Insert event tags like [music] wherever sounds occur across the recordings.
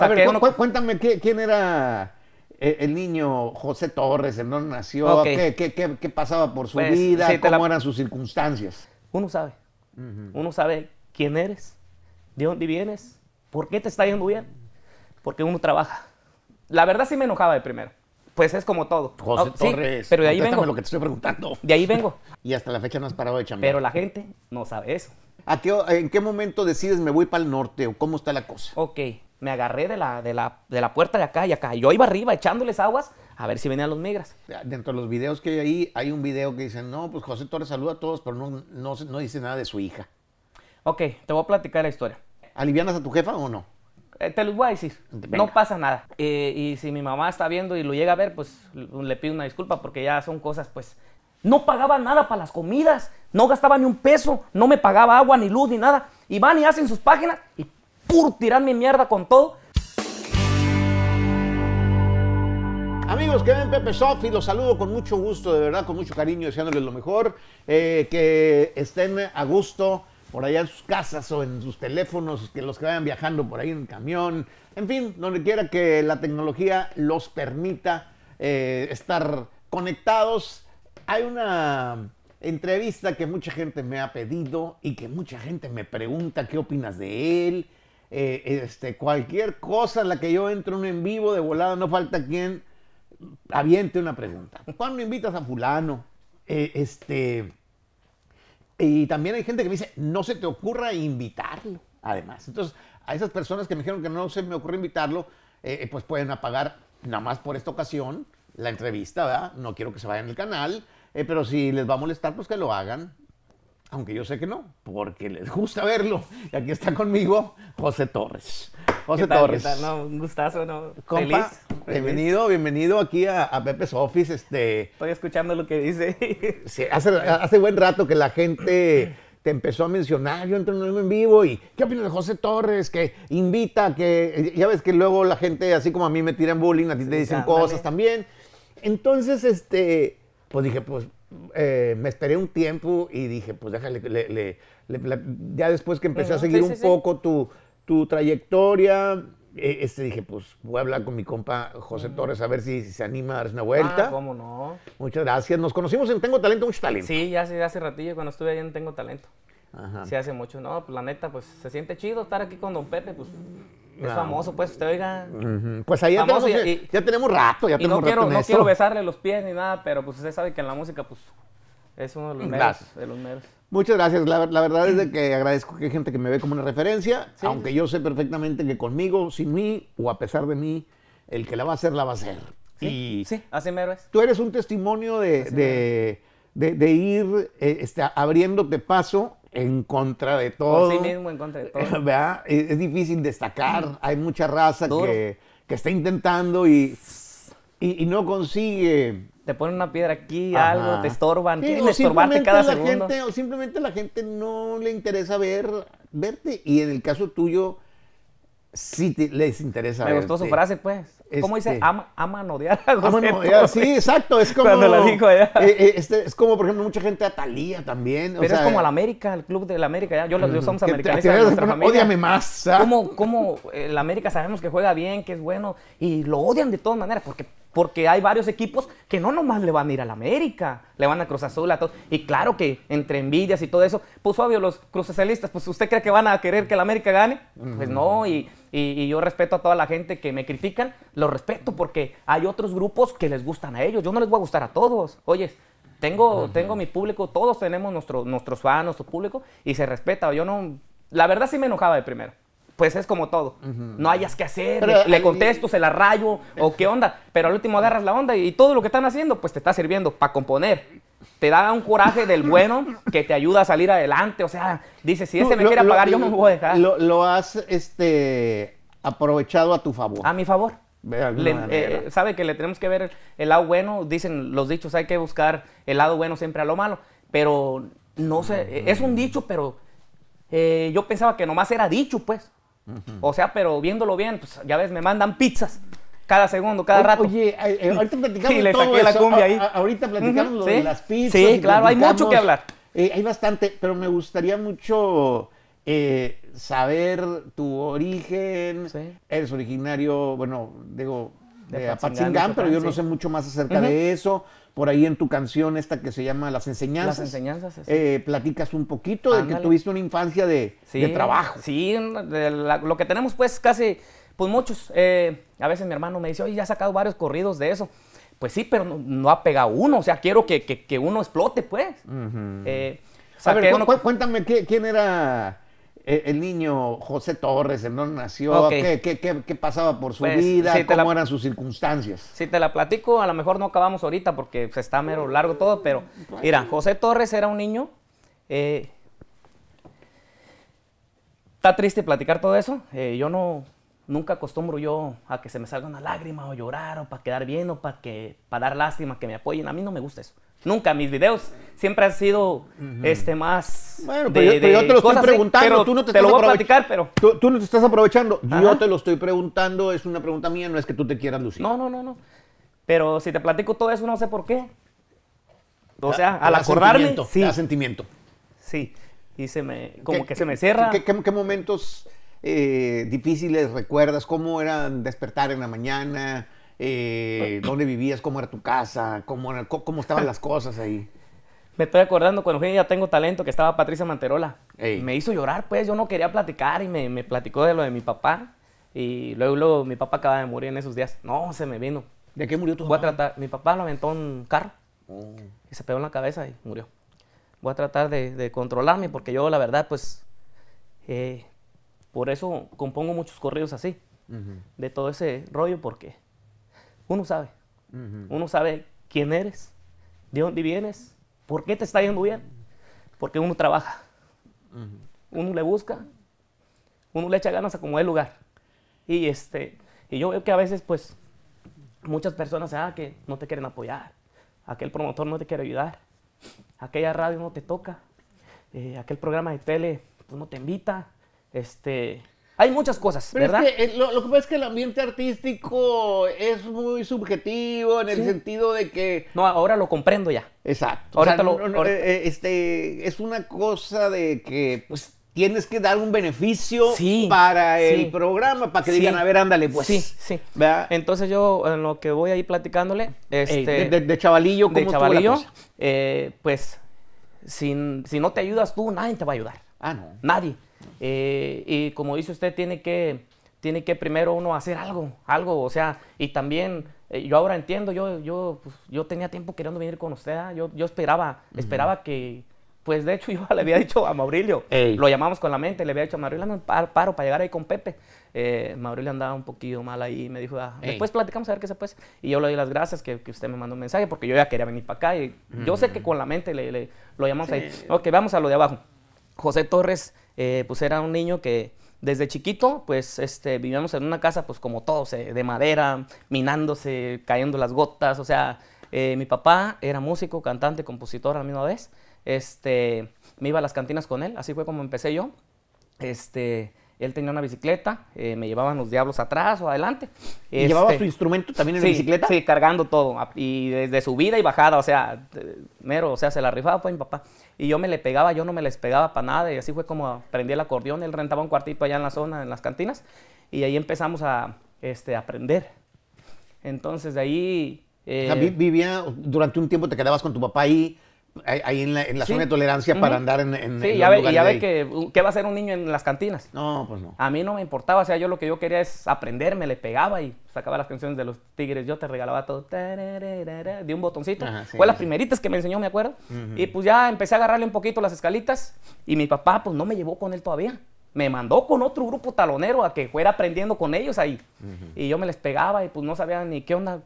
A ver, cuéntame ¿quién, era eh, el niño José Torres, en dónde nació, ¿Qué, pasaba por su pues, vida, cómo eran sus circunstancias. Uno sabe. Uno sabe quién eres, de dónde vienes, por qué te está yendo bien, porque uno trabaja. La verdad sí me enojaba de primero. Pues es como todo. José ah, Torres. pero de ahí vengo. lo que estoy preguntando. De ahí vengo. [laughs] y hasta la fecha no has parado de chambear. Pero la gente no sabe eso. ¿A ¿En qué momento decides me voy para el norte o cómo está la cosa? Ok me agarré de la, de la, de la puerta de acá y acá. Yo iba arriba echándoles aguas a ver si venían los migras. Dentro de los videos que hay ahí, hay un video que dicen, no, pues José Torres saluda a todos, pero no, no, no dice nada de su hija. Ok, te voy a platicar la historia. ¿Alivianas a tu jefa o no? Eh, te lo voy a decir. No pasa nada. Eh, y si mi mamá está viendo y lo llega a ver, pues le pido una disculpa porque ya son cosas, pues... No pagaba nada para las comidas, no gastaba ni un peso, no me pagaba agua, ni luz, ni nada. Y van y hacen sus páginas y pur tirar mi mierda con todo. Amigos que ven Pepe Sofi, los saludo con mucho gusto, de verdad, con mucho cariño, deseándoles lo mejor, eh, que estén a gusto por allá en sus casas o en sus teléfonos, que los que vayan viajando por ahí en camión, en fin, donde quiera que la tecnología los permita eh, estar conectados. Hay una entrevista que mucha gente me ha pedido y que mucha gente me pregunta qué opinas de él eh, este, cualquier cosa en la que yo entro en vivo de volada, no falta quien aviente una pregunta. ¿Cuándo invitas a fulano? Eh, este, y también hay gente que me dice, no se te ocurra invitarlo, además. Entonces, a esas personas que me dijeron que no se me ocurre invitarlo, eh, pues pueden apagar nada más por esta ocasión la entrevista, No quiero que se vayan el canal, pero si les va a molestar, pues que lo hagan aunque yo sé que no, porque les gusta verlo. Y aquí está conmigo José Torres. José Torres. un gustazo, ¿no? Compa, bienvenido, bienvenido aquí a, Pepe's Office. Este, Estoy escuchando lo que dice. [laughs] hace, buen rato que la gente te empezó a mencionar, yo entro en vivo y ¿qué opinas de José Torres? Que invita, que ya ves que luego la gente, así como a mí me tiran bullying, a ti te dicen cosas también. Entonces, este, pues dije, pues eh, me esperé un tiempo y dije, pues déjale, ya después que empecé a seguir un poco Tu, tu, trayectoria, eh, este dije, pues voy a hablar con mi compa José Torres a ver si, se anima a darse una vuelta. Ah, cómo no. Muchas gracias. Nos conocimos en Tengo Talento, mucho talento. Sí, ya hace, hace ratillo cuando estuve ahí en Tengo Talento. Ajá. Sí, hace mucho. No, pues la neta, pues se siente chido estar aquí con Don Pepe, pues es famoso, pues, usted oiga. Pues ahí ya, tenemos, ya tenemos rato, ya y no quiero, No quiero besarle los pies ni nada, pero pues usted sabe que en la música, pues, es uno de los mm, meros. Muchas gracias. La, verdad es de que agradezco que hay gente que me ve como una referencia, aunque yo sé perfectamente que conmigo, sin mí o a pesar de mí, el que la va a hacer, la va a hacer. Sí, y sí así mero es. Tú eres un testimonio de, de, de, ir eh, este, abriéndote paso en contra de todo. Por sí mismo, en contra de todo. [laughs] ¿Verdad? Es, difícil destacar. Hay mucha raza que, está intentando y, y, no consigue. Te ponen una piedra aquí, algo, te estorban, quieren estorbarte cada segundo. o simplemente la gente no le interesa ver, verte. Y en el caso tuyo, sí les interesa. Me gustó su frase, pues. ¿Cómo dice? Ama, ama a Ama sí, exacto. Es [laughs] como. dijo allá. Eh, eh, este, es como, por ejemplo, mucha gente a Talía también. Pero es como al América, el club del América. Ya. Yo, los somos americanos, te de más. Ah. Como, el eh, América sabemos que juega bien, que es bueno, y lo odian de todas maneras, porque porque hay varios equipos que no nomás le van a ir al América, le van a Cruz Azul a todos. Y claro que entre envidias y todo eso, pues obvio, los cruzacelistas, pues usted cree que van a querer que el América gane, pues no, y, y, yo respeto a toda la gente que me critican, lo respeto porque hay otros grupos que les gustan a ellos, yo no les voy a gustar a todos, oyes. Tengo, tengo mi público, todos tenemos nuestro, nuestros fans, nuestro público, y se respeta. Yo no. La verdad sí me enojaba de primero pues es como todo. No hayas que hacer, le, contesto, se la rayo, o qué onda. Pero al último agarras la onda y, todo lo que están haciendo, pues te está sirviendo para componer. Te da un coraje del bueno que te ayuda a salir adelante. O sea, dice, si ese me quiere pagar, yo me voy a dejar. Lo, has este, aprovechado a tu favor. A mi favor. Eh, sabe que le tenemos que ver el, lado bueno. Dicen los dichos, hay que buscar el lado bueno siempre a lo malo. Pero no sé, es un dicho, pero eh, yo pensaba que nomás era dicho, pues. O sea, pero viéndolo bien, pues ya ves, me mandan pizzas cada segundo, cada rato. Oye, eh, eh, ahorita platicamos la cumbia ahí. ahorita platicamos lo de las pizzas. Sí, claro, hay mucho que hablar. Eh, hay bastante, pero me gustaría mucho saber tu origen. Eres originario, bueno, digo, de, de pero yo no sé mucho más acerca de eso por ahí en tu canción esta que se llama Las Enseñanzas. Las Enseñanzas, eh, platicas un poquito de que tuviste una infancia de, trabajo. Sí, lo que tenemos pues casi, pues muchos. Eh, a veces mi hermano me dice, oye, ya ha sacado varios corridos de eso. Pues sí, pero no, ha pegado uno, o sea, quiero que, uno explote pues. Uh a cuéntame quién era eh, el niño José Torres, el no nació, ¿qué, qué, pasaba por su pues, vida, cómo eran sus circunstancias. Si te la platico, a lo mejor no acabamos ahorita porque está mero largo todo, pero mira, José Torres era un niño. Eh, está triste platicar todo eso. Eh, yo no, nunca acostumbro yo a que se me salga una lágrima o llorar o para quedar bien o para que para dar lástima, que me apoyen. A mí no me gusta eso nunca mis videos siempre han sido este más bueno pero, yo, te lo estoy preguntando pero tú no te, estás lo voy a platicar pero tú, estás aprovechando yo te lo estoy preguntando es una pregunta mía no es que tú te quieras lucir no no no no pero si te platico todo eso no sé por qué o sea al acordarme sí da sentimiento sí y se me como que se me cierra qué, momentos eh, difíciles recuerdas cómo eran despertar en la mañana eh, dónde vivías, cómo era tu casa, cómo, cómo estaban las cosas ahí. Me estoy acordando cuando fui Ya Tengo Talento, que estaba Patricia Manterola. Me hizo llorar, pues yo no quería platicar y me, platicó de lo de mi papá. Y luego, mi papá acaba de morir en esos días. No, se me vino. ¿De qué murió tu papá? mi papá lo aventó un carro oh. y se pegó en la cabeza y murió. Voy a tratar de, controlarme porque yo, la verdad, pues, eh, por eso compongo muchos corridos así, de todo ese rollo, porque uno sabe. Uno sabe quién eres, de dónde vienes, por qué te está yendo bien. Porque uno trabaja, uno le busca, uno le echa ganas a como el lugar. Y, este, y yo veo que a veces, pues, muchas personas, ah, que no te quieren apoyar, aquel promotor no te quiere ayudar, aquella radio no te toca, eh, aquel programa de tele pues, no te invita, este, hay muchas cosas, ¿verdad? Eh, lo, que pasa es que el ambiente artístico es muy subjetivo en el sentido de que... No, ahora lo comprendo ya. Exacto. Ahora lo, eh, eh, Este, es una cosa de que pues, tienes que dar un beneficio para el programa, para que digan, a ver, ándale, pues. Sí, sí. Entonces yo, en lo que voy ahí platicándole, este, de, chavalillo, ¿cómo de chavalillo, pues, sin si no te ayudas tú, nadie te va a ayudar. Ah, no. Nadie. Eh, y como dice usted, tiene que, tiene que primero uno hacer algo, algo, o sea, y también eh, yo ahora entiendo, yo, yo, pues, yo tenía tiempo queriendo venir con usted, ah, yo, yo esperaba, esperaba que, pues de hecho [laughs] yo le había dicho a Maurilio, lo llamamos con la mente, le había dicho a Maurilio, paro, para llegar ahí con Pepe. Eh, Maurilio andaba un poquito mal ahí me dijo, ah, después platicamos a ver qué se puede. Y yo le doy las gracias que, que, usted me mandó un mensaje porque yo ya quería venir para acá y yo sé que con la mente le, lo llamamos ahí. Ok, vamos a lo de abajo. José Torres eh, pues era un niño que desde chiquito, pues este, vivíamos en una casa, pues como todos, eh, de madera, minándose, cayendo las gotas. O sea, eh, mi papá era músico, cantante, compositor a la misma vez. Este, me iba a las cantinas con él, así fue como empecé yo. Este, él tenía una bicicleta, eh, me llevaban los diablos atrás o adelante. ¿Y llevaba su este, instrumento también en la bicicleta? Sí, cargando todo. Y desde subida y bajada, o sea, mero, o sea, se la rifaba pues mi papá. Y yo me le pegaba, yo no me les pegaba para nada. Y así fue como aprendí el acordeón. Él rentaba un cuartito allá en la zona, en las cantinas. Y ahí empezamos a este, aprender. Entonces de ahí... Eh, vivía, durante un tiempo te quedabas con tu papá ahí ahí en la, zona de tolerancia para andar en. sí, ya, ve, ya ve que uh, ¿qué va a hacer un niño en las cantinas. No, pues no. A mí no me importaba, o sea, yo lo que yo quería es aprender, me le pegaba y sacaba las canciones de los Tigres. Yo te regalaba todo. De un botoncito. Fue las primeritas que me enseñó, me acuerdo. Y pues ya empecé a agarrarle un poquito las escalitas y mi papá, pues no me llevó con él todavía me mandó con otro grupo talonero a que fuera aprendiendo con ellos ahí. Y yo me les pegaba y pues no sabía ni qué onda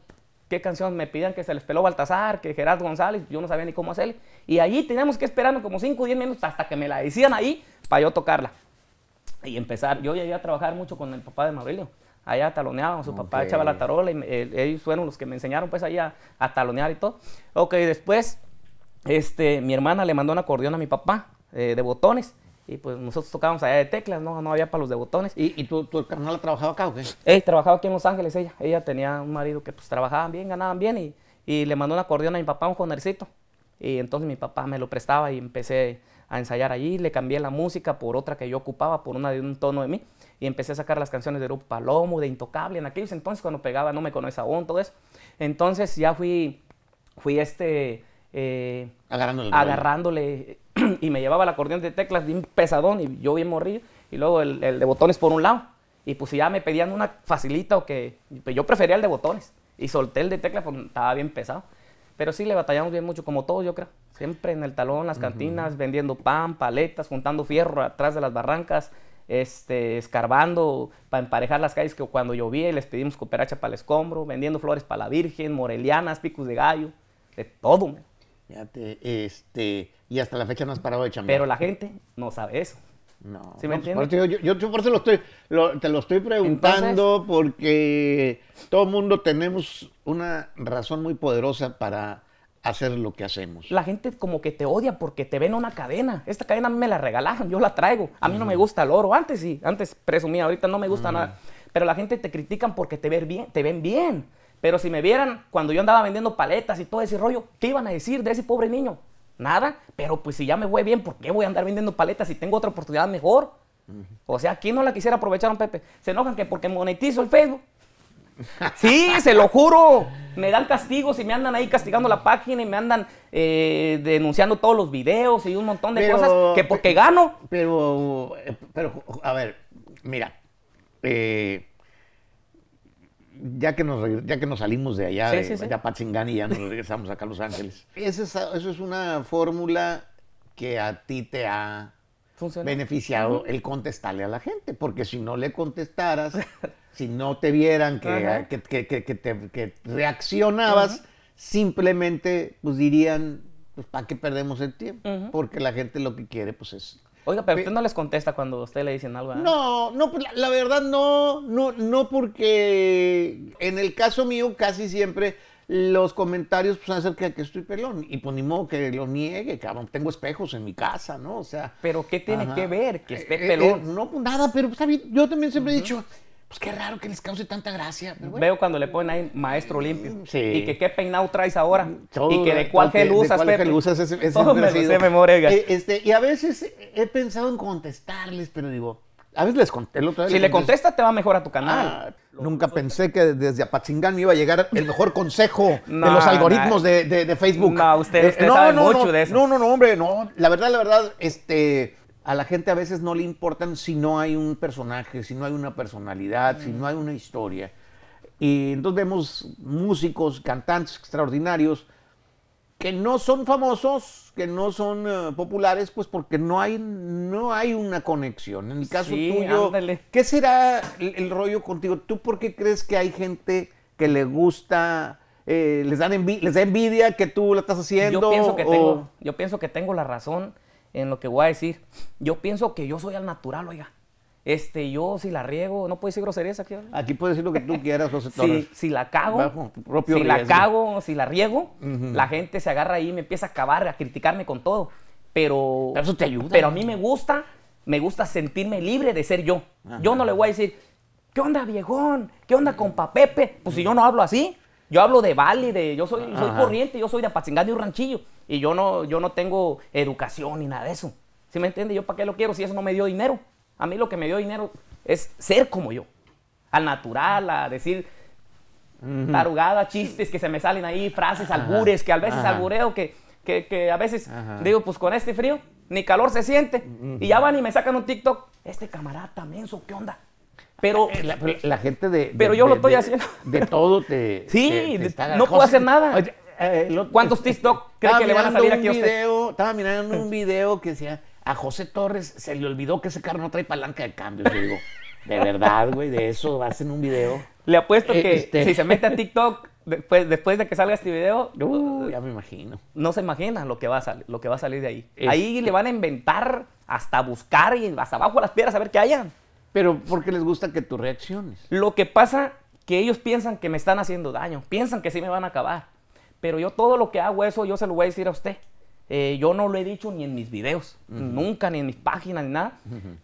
qué canción me pidan que se les peló Baltasar, que Gerard González, yo no sabía ni cómo hacer. Y allí teníamos que esperar como 5 o 10 minutos hasta que me la decían ahí para yo tocarla. Y empezar, yo ya iba a trabajar mucho con el papá de Maurilio. Allá taloneaban, su papá echaba la tarola y eh, ellos fueron los que me enseñaron pues ahí a, talonear y todo. Ok, después, este, mi hermana le mandó un acordeón a mi papá eh, de botones y pues nosotros tocábamos allá de teclas, no, no había para los de botones. ¿Y, y tu, tu carnal trabajaba acá o qué? trabajaba aquí en Los Ángeles ella. Ella tenía un marido que pues trabajaban bien, ganaban bien y, y le mandó un acordeón a mi papá, un jonercito. Y entonces mi papá me lo prestaba y empecé a ensayar allí. Le cambié la música por otra que yo ocupaba, por una de un tono de mí. Y empecé a sacar las canciones de Grupo Palomo, de Intocable. En aquellos entonces cuando pegaba No me conoces aún, todo eso. Entonces ya fui, fui este eh, agarrándole. y me llevaba la acordeón de teclas un pesadón y yo bien morrido. Y luego el, de botones por un lado. Y pues ya me pedían una facilita o que... Pues yo prefería el de botones. Y solté el de teclas porque estaba bien pesado. Pero sí le batallamos bien mucho, como todos yo creo. Siempre en el talón, las cantinas, vendiendo pan, paletas, juntando fierro atrás de las barrancas. Este, escarbando para emparejar las calles que cuando llovía les pedimos cooperacha para el escombro, vendiendo flores para la Virgen, morelianas, picos de gallo, de todo. Fíjate, este, y hasta la fecha no has parado de chambear. Pero la gente no sabe eso. No. ¿Sí me entiendes? Yo, por eso lo estoy, te lo estoy preguntando porque todo el mundo tenemos una razón muy poderosa para hacer lo que hacemos. La gente como que te odia porque te ven una cadena. Esta cadena me la regalaron, yo la traigo. A mí no me gusta el oro. Antes sí, antes presumía, ahorita no me gusta nada. Pero la gente te critican porque te, ven bien, te ven bien. Pero si me vieran cuando yo andaba vendiendo paletas y todo ese rollo, ¿qué iban a decir de ese pobre niño? Nada, pero pues si ya me voy bien, ¿por qué voy a andar vendiendo paletas si tengo otra oportunidad mejor? O sea, ¿quién no la quisiera aprovechar, un Pepe? Se enojan que porque monetizo el Facebook. [laughs] Sí, se lo juro. Me dan castigos y me andan ahí castigando la página y me andan eh, denunciando todos los videos y un montón de cosas que porque gano. Pero, eh, pero, a ver, mira, eh, ya que nos, ya que nos salimos de allá, de, sí, sí. ya nos regresamos acá a Los Ángeles. [laughs] Esa es, eso es una fórmula que a ti te ha beneficiado el contestarle a la gente, porque si no le contestaras, [laughs] si no te vieran que, reaccionabas, simplemente pues dirían, pues ¿para qué perdemos el tiempo? Porque la gente lo que quiere pues es Oiga, pero, usted no les contesta cuando usted le dicen algo. ¿ah? No, no, pues, la, la verdad no, no, no porque en el caso mío casi siempre los comentarios pues acerca de que estoy pelón y pues ni modo que lo niegue, cabrón, tengo espejos en mi casa, ¿no? O sea, pero qué tiene que ver que esté eh, eh, pelón? Eh, no, pues no, nada, pero pues, yo también siempre he dicho pues qué raro que les cause tanta gracia. Veo cuando le ponen ahí maestro limpio. Y que qué peinado traes ahora. y que de cuál gel usas, de cuál Gel usas es, ese Todo me memoria. Eh, este, y a veces he pensado en contestarles, pero digo, a veces les contesto. Si le contesta, te va mejor a tu canal. Ah, nunca pensé que desde Apatzingán me iba a llegar el mejor consejo de los algoritmos de, Facebook. No, ustedes eh, mucho de eso. No, no, no, hombre, no. La verdad, la verdad, este a la gente a veces no le importan si no hay un personaje, si no hay una personalidad, si mm. no hay una historia. Y entonces vemos músicos, cantantes extraordinarios que no son famosos, que no son eh, populares, pues porque no hay, no hay una conexión. En el caso tuyo, ¿qué será el, rollo contigo? ¿Tú por qué crees que hay gente que le gusta, eh, les, dan da envidia que tú la estás haciendo? Yo pienso que, tengo, yo pienso que tengo la razón en lo que voy a decir. Yo pienso que yo soy al natural, oiga. Este, yo si la riego, no puede decir groserías aquí. Aquí puedes decir lo que tú quieras, José [laughs] Si, la cago, propio si la cago, si la riego, la gente se agarra ahí y me empieza a acabar, a criticarme con todo. Pero, eso te ayuda. Pero a mí me gusta, me gusta sentirme libre de ser yo. Yo no le voy a decir, ¿qué onda viejón? ¿Qué onda compa Pepe? Pues si yo no hablo así, yo hablo de Bali, de yo soy, corriente, yo soy de Apatzingán de un ranchillo y yo no, yo no tengo educación ni nada de eso. ¿Sí me entiende? Yo para qué lo quiero si eso no me dio dinero. A mí lo que me dio dinero es ser como yo, al natural, a decir tarugadas, chistes que se me salen ahí, frases, albures, que a veces albureo, que, que, que a veces digo, pues con este frío ni calor se siente. Y ya van y me sacan un TikTok. Este camarada menso, ¿qué onda? Pero eh, pues, la, gente de, Pero yo lo estoy haciendo. De todo te. [laughs] Sí, no puedo hacer nada. Eh, ¿Cuántos TikTok cree que le van a salir aquí a usted? Estaba mirando un video que decía: a José Torres se le olvidó que ese carro no trae palanca de cambio. Yo digo, de verdad, güey, de eso hacen un video. Le apuesto eh, que este si se mete a TikTok después, después de que salga este video, ya me imagino. No se imagina lo que va a, salir, lo que va a salir de ahí. ahí le van a inventar hasta buscar y hasta abajo las piedras a ver qué hayan. Pero porque les gusta que tú reacciones. Lo que pasa que ellos piensan que me están haciendo daño, piensan que sí me van a acabar. Pero yo todo lo que hago eso, yo se lo voy a decir a usted. Eh, yo no lo he dicho ni en mis videos, nunca, ni en mis páginas, ni nada.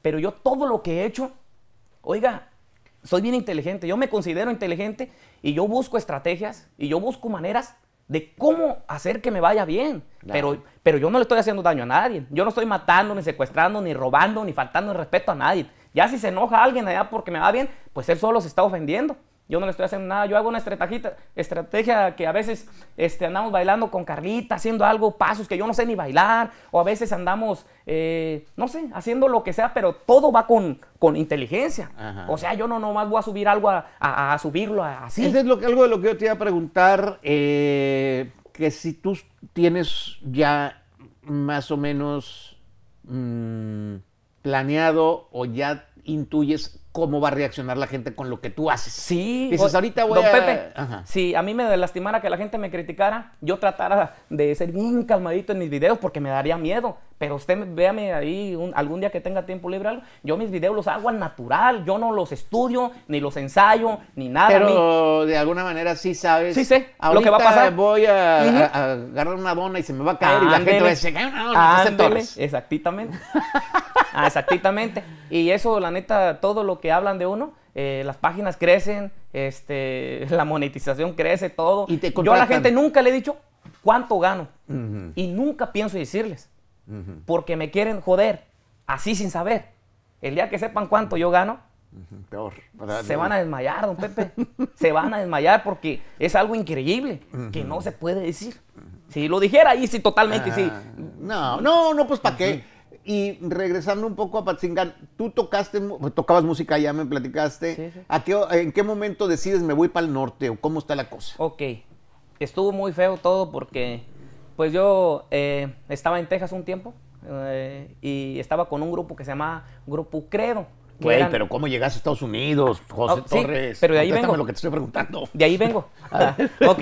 Pero yo todo lo que he hecho, oiga, soy bien inteligente, yo me considero inteligente y yo busco estrategias y yo busco maneras de cómo hacer que me vaya bien. Pero, pero yo no le estoy haciendo daño a nadie. Yo no estoy matando, ni secuestrando, ni robando, ni faltando el respeto a nadie. Ya si se enoja alguien allá porque me va bien, pues él solo se está ofendiendo. Yo no le estoy haciendo nada, yo hago una estrategia, estrategia que a veces este, andamos bailando con Carlita, haciendo algo, pasos que yo no sé ni bailar, o a veces andamos, eh, no sé, haciendo lo que sea, pero todo va con, inteligencia. O sea, yo no nomás voy a subir algo a, subirlo así. Eso es lo, algo de lo que yo te iba a preguntar, eh, que si tú tienes ya más o menos... Mm, planeado o ya intuyes cómo va a reaccionar la gente con lo que tú haces. Sí. Dices, ahorita voy Don Pepe, Ajá. si a mí me lastimara que la gente me criticara, yo tratara de ser bien calmadito en mis videos porque me daría miedo. Pero usted véame ahí algún día que tenga tiempo libre algo. Yo mis videos los hago al natural, yo no los estudio, ni los ensayo, ni nada. Pero de alguna manera sí sabes. Sí sé lo que va a pasar. voy a, agarrar una dona y se me va a caer y la gente va a una dona, Exactamente. exactamente. Y eso, la neta, todo lo que hablan de uno, eh, las páginas crecen, este, [laughs] la monetización crece, todo. ¿Y te Yo a la gente nunca le he dicho cuánto gano y nunca pienso decirles porque me quieren joder así sin saber. El día que sepan cuánto yo gano, Peor. se van a desmayar, don Pepe. [laughs] se van a desmayar porque es algo increíble que no se puede decir. Si lo dijera ahí, sí, totalmente, ah, No, no, no, pues ¿para qué? Y regresando un poco a Patzingán, tú tocaste, pues, tocabas música, ya me platicaste. ¿A qué, ¿En qué momento decides me voy para el norte o cómo está la cosa? Ok, estuvo muy feo todo porque pues yo eh, estaba en Texas un tiempo eh, y estaba con un grupo que se llama Grupo Credo. Güey, pero ¿cómo llegaste a Estados Unidos, José oh, Torres? pero de ahí vengo. lo que te estoy preguntando. De ahí vengo. [laughs] Ah, ok.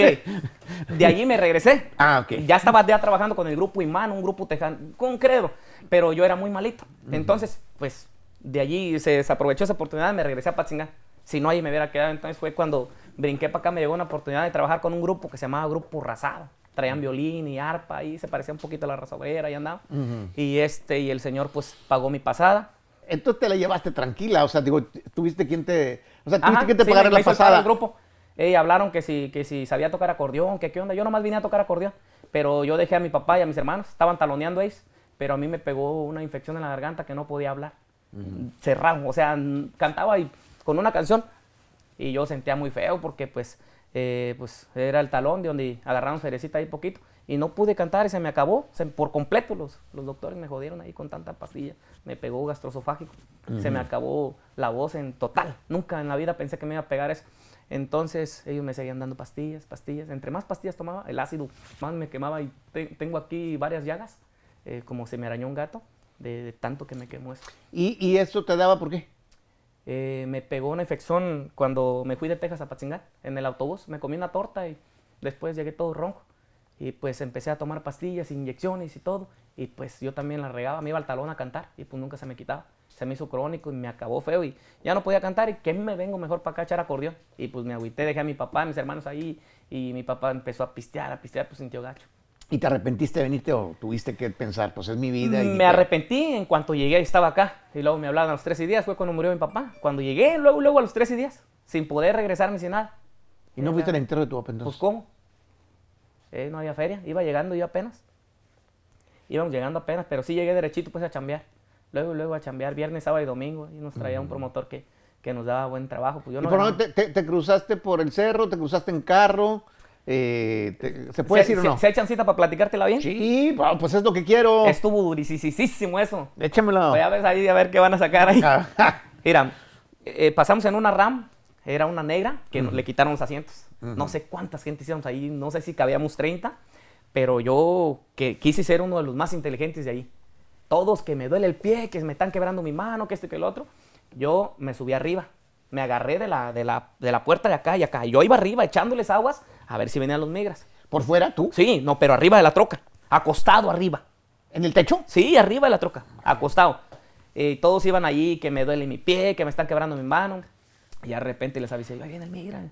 De allí me regresé. Ah, ok. Ya estaba ya trabajando con el grupo Imán, un grupo tejano, con Credo. Pero yo era muy malito. Entonces, pues de allí se desaprovechó esa oportunidad, me regresé a Patzingán. Si no, ahí me hubiera quedado. Entonces fue cuando brinqué para acá, me llegó una oportunidad de trabajar con un grupo que se llamaba Grupo Razado. Traían violín y arpa y se parecía un poquito a la rasadera y andaba. Y este, y el señor pues pagó mi pasada. Entonces te la llevaste tranquila, o sea, digo, tuviste quien te, o sea, tuviste quien te pagara la pasada. El grupo. Eh, hablaron que si, que si sabía tocar acordeón, que qué onda. Yo nomás vine a tocar acordeón, pero yo dejé a mi papá y a mis hermanos, estaban taloneando ahí pero a mí me pegó una infección en la garganta que no podía hablar. Uh Cerrado, o sea, cantaba y, con una canción y yo sentía muy feo porque pues, eh, pues era el talón de donde agarraron cerecita ahí poquito y no pude cantar y se me acabó se, por completo. Los, los doctores me jodieron ahí con tanta pastilla. Me pegó gastrosofágico. Se me acabó la voz en total. Nunca en la vida pensé que me iba a pegar eso. Entonces ellos me seguían dando pastillas, pastillas. Entre más pastillas tomaba, el ácido más me quemaba y tengo aquí varias llagas. Eh, como se me arañó un gato de, tanto que me quemó esto. ¿Y, eso te daba por qué? Eh, me pegó una infección cuando me fui de Texas a Patzingán, en el autobús. Me comí una torta y después llegué todo ronco. Y pues empecé a tomar pastillas, inyecciones y todo. Y pues yo también la regaba, me iba al talón a cantar y pues nunca se me quitaba. Se me hizo crónico y me acabó feo y ya no podía cantar. ¿Y qué me vengo mejor para acá echar acordeón? Y pues me agüité, dejé a mi papá, a mis hermanos ahí. Y mi papá empezó a pistear, a pistear, pues sintió gacho. ¿Y te arrepentiste de venirte o tuviste que pensar, pues es mi vida? Y me arrepentí en cuanto llegué, y estaba acá. Y luego me hablaban a los 13 días, fue cuando murió mi papá. Cuando llegué, luego, luego a los 13 días, sin poder regresarme sin nada. ¿Y no fuiste al entero de tu papá Pues cómo. Eh, no había feria, iba llegando yo apenas. Íbamos llegando apenas, pero sí llegué derechito pues a chambear. Luego, luego a chambear, viernes, sábado y domingo. Y nos traía un mm. promotor que, que nos daba buen trabajo. Pues, ¿Y por te, cruzaste por el cerro? ¿Te cruzaste en carro? Eh, ¿Se puede decir o no? ¿Se echan cita para platicártela bien? Sí, pues es lo que quiero. Estuvo durisísimo eso. Échamelo. voy pues a ver ahí a ver qué van a sacar ahí. Ah. [laughs] Mira, eh, pasamos en una RAM, era una negra, que le quitaron los asientos. No sé cuántas gente hicimos ahí, no sé si cabíamos 30, pero yo que, quise ser uno de los más inteligentes de ahí. Todos que me duele el pie, que me están quebrando mi mano, que este que el otro. Yo me subí arriba, me agarré de la, de la, de la puerta de acá y acá. Yo iba arriba echándoles aguas a ver si venían los migras. ¿Por fuera tú? Sí, no, pero arriba de la troca, acostado arriba. ¿En el techo? Sí, arriba de la troca, acostado. Eh, todos iban allí, que me duele mi pie, que me están quebrando mi mano. Y de repente les avisé, ahí viene el migra.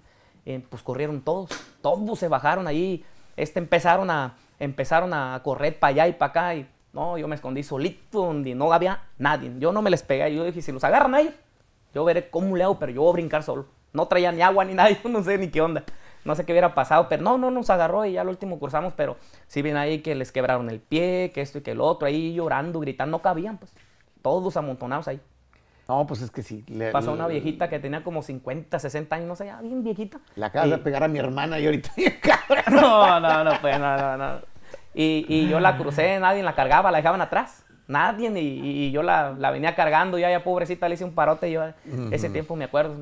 Eh, pues corrieron todos, todos se bajaron ahí Este, empezaron, a, empezaron a correr para allá y para acá. Y, no, yo me escondí solito donde no había nadie. Yo no me les pegué. Yo dije, si los agarran ahí, yo veré cómo le hago, pero yo voy a brincar solo. No traía ni agua ni nadie, [laughs] no sé ni qué onda no sé qué hubiera pasado, pero no, no nos agarró y ya lo último cruzamos, pero sí ven ahí que les quebraron el pie, que esto y que el otro, ahí llorando, gritando, no cabían, pues, todos amontonados ahí. No, pues es que sí. Le, Pasó una viejita que tenía como 50, 60 años, no sé, ya bien viejita. La acabas de pegar a mi hermana y ahorita, [laughs] No, no, no, pues, no, no, no. Y, y yo la crucé, nadie la cargaba, la dejaban atrás nadie, y, yo la, venía cargando, ya, ya pobrecita, le hice un parote, yo ese tiempo me acuerdo,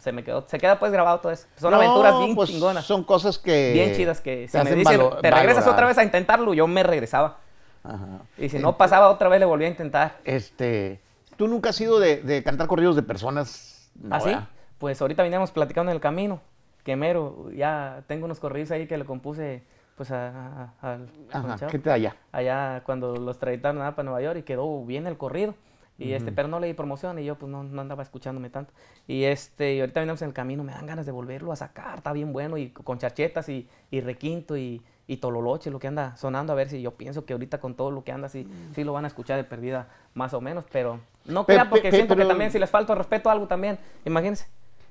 se me quedó, se queda pues grabado todo eso. Son aventuras bien pues, chingonas. Son cosas que... Bien chidas que se me dicen, te regresas otra vez a intentarlo, yo me regresaba. Y si eh, no pasaba otra vez, le volví a intentar. Este, ¿Tú nunca has ido de, cantar corridos de personas? ¿Ah ¿Así? Pues ahorita veníamos platicando en el camino, Quemero ya tengo unos corridos ahí que le compuse pues a, ¿qué te da allá? Allá cuando los traitaron ah, para Nueva York y quedó bien el corrido. Y este, pero no le di promoción y yo pues no, andaba escuchándome tanto. Y este, y ahorita venimos en el camino, me dan ganas de volverlo a sacar, está bien bueno, y con charchetas y, y requinto y, y tololoche, lo que anda sonando, a ver si yo pienso que ahorita con todo lo que anda, sí, mm. sí lo van a escuchar de perdida, más o menos, pero no queda porque siento que también si les falta respeto algo también, imagínense.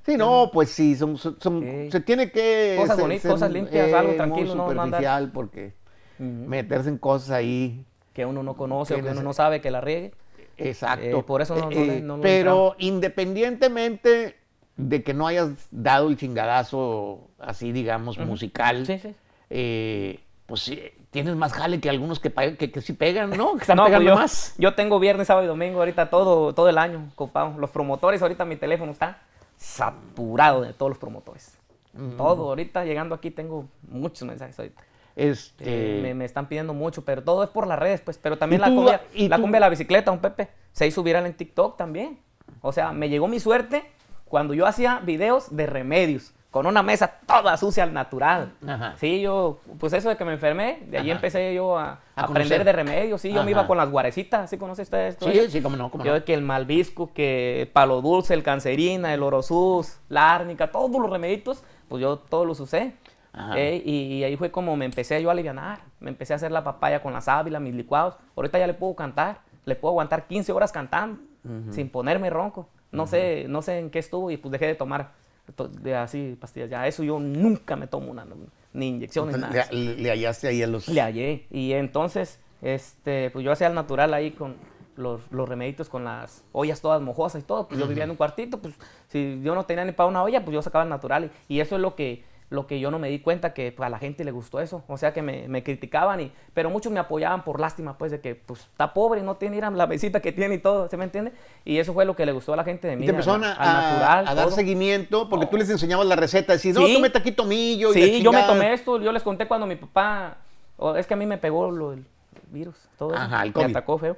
Sí, no, pues sí, son, se tiene que... Cosas bonitas, cosas limpias, eh, algo tranquilo, no superficial, porque meterse en cosas ahí... Que uno no conoce o que uno no sabe que la riegue. Exacto. Eh, por eso no, me. Eh, pero independientemente de que no hayas dado el chingadazo así, digamos, musical, sí, sí. pues tienes más jale que algunos que, que, sí pegan, ¿no? Que están pues pegando más. Yo tengo viernes, sábado y domingo ahorita todo, todo el año, copado. Los promotores ahorita mi teléfono está saturado de todos los promotores. Mm. Todo, ahorita llegando aquí tengo muchos mensajes ahorita. Este... Eh, me, están pidiendo mucho, pero todo es por las redes, pues. Pero también la, cumbia, la cumbia de la bicicleta, un Pepe, se hizo viral en TikTok también. O sea, me llegó mi suerte cuando yo hacía videos de remedios con una mesa toda sucia al natural. Sí, yo, pues eso de que me enfermé, de ahí empecé yo a, aprender de remedios. Sí, yo me iba con las guarecitas, ¿sí conoce usted esto? Sí, sí, como no, cómo yo, que el malvisco, que palo dulce, el cancerina, el orosus, la árnica, todos los remeditos, pues yo todos los usé. Eh, y, ahí fue como me empecé yo a aliviar. Me empecé a hacer la papaya con las sábila, mis licuados. Ahorita ya le puedo cantar, le puedo aguantar 15 horas cantando, sin ponerme ronco. No sé, no sé en qué estuvo y pues dejé de tomar de así pastillas. Ya eso yo nunca me tomo una, ni inyecciones, nada. Le, hallaste ahí a los... Le hallé. Y entonces, este, pues yo hacía el natural ahí con los, los, remeditos, con las ollas todas mojosas y todo. Pues yo vivía en un cuartito, pues si yo no tenía ni para una olla, pues yo sacaba el natural. y eso es lo que lo que yo no me di cuenta que pues, a la gente le gustó eso. O sea que me, criticaban, y, pero muchos me apoyaban por lástima, pues de que pues, está pobre, no tiene la mesita que tiene y todo, ¿se me entiende? Y eso fue lo que le gustó a la gente de mí. Y a, natural, a dar seguimiento porque tú les enseñabas la receta, decís, no, tómate aquí tomillo. Sí, y yo me tomé esto, yo les conté cuando mi papá, es que a mí me pegó lo virus, todo el me atacó feo.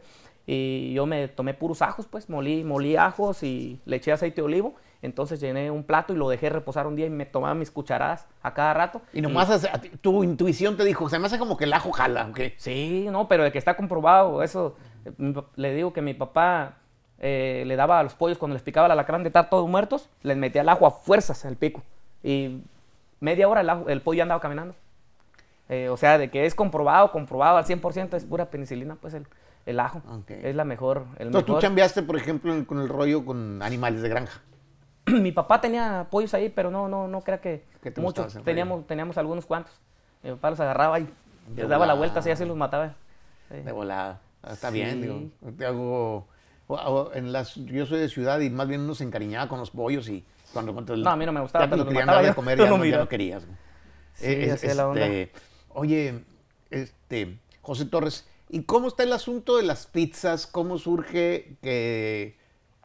Y yo me tomé puros ajos, pues molí, molí ajos y le eché aceite de olivo entonces llené un plato y lo dejé reposar un día y me tomaba mis cucharadas a cada rato. Y nomás tu intuición te dijo, se me hace como que el ajo jala, ¿ok? Sí, no, pero de que está comprobado, eso. Le digo que mi papá eh, le daba a los pollos cuando les picaba la lacrán de estar todos muertos, les metía el ajo a fuerzas al pico. Y media hora el, pollo andaba caminando. Eh, o sea, de que es comprobado, comprobado al 100%, es pura penicilina, pues el, ajo. Es la mejor. El Entonces tú cambiaste, por ejemplo, con el rollo con animales de granja. [clears throat] mi papá tenía pollos ahí, pero no, no, no crea que, muchos. Teníamos, teníamos algunos cuantos. Mi papá los agarraba y les daba la vuelta, así, así los mataba. De volada. Ah, está bien, digo. Te hago, en las, yo soy de ciudad y más bien uno se encariñaba con los pollos y cuando, No, a mí no me gustaba. tanto. [laughs] comer, ya no, querías. Sí, así es, la este, onda. Oye, este, José Torres, ¿y cómo está el asunto de las pizzas? ¿Cómo surge que,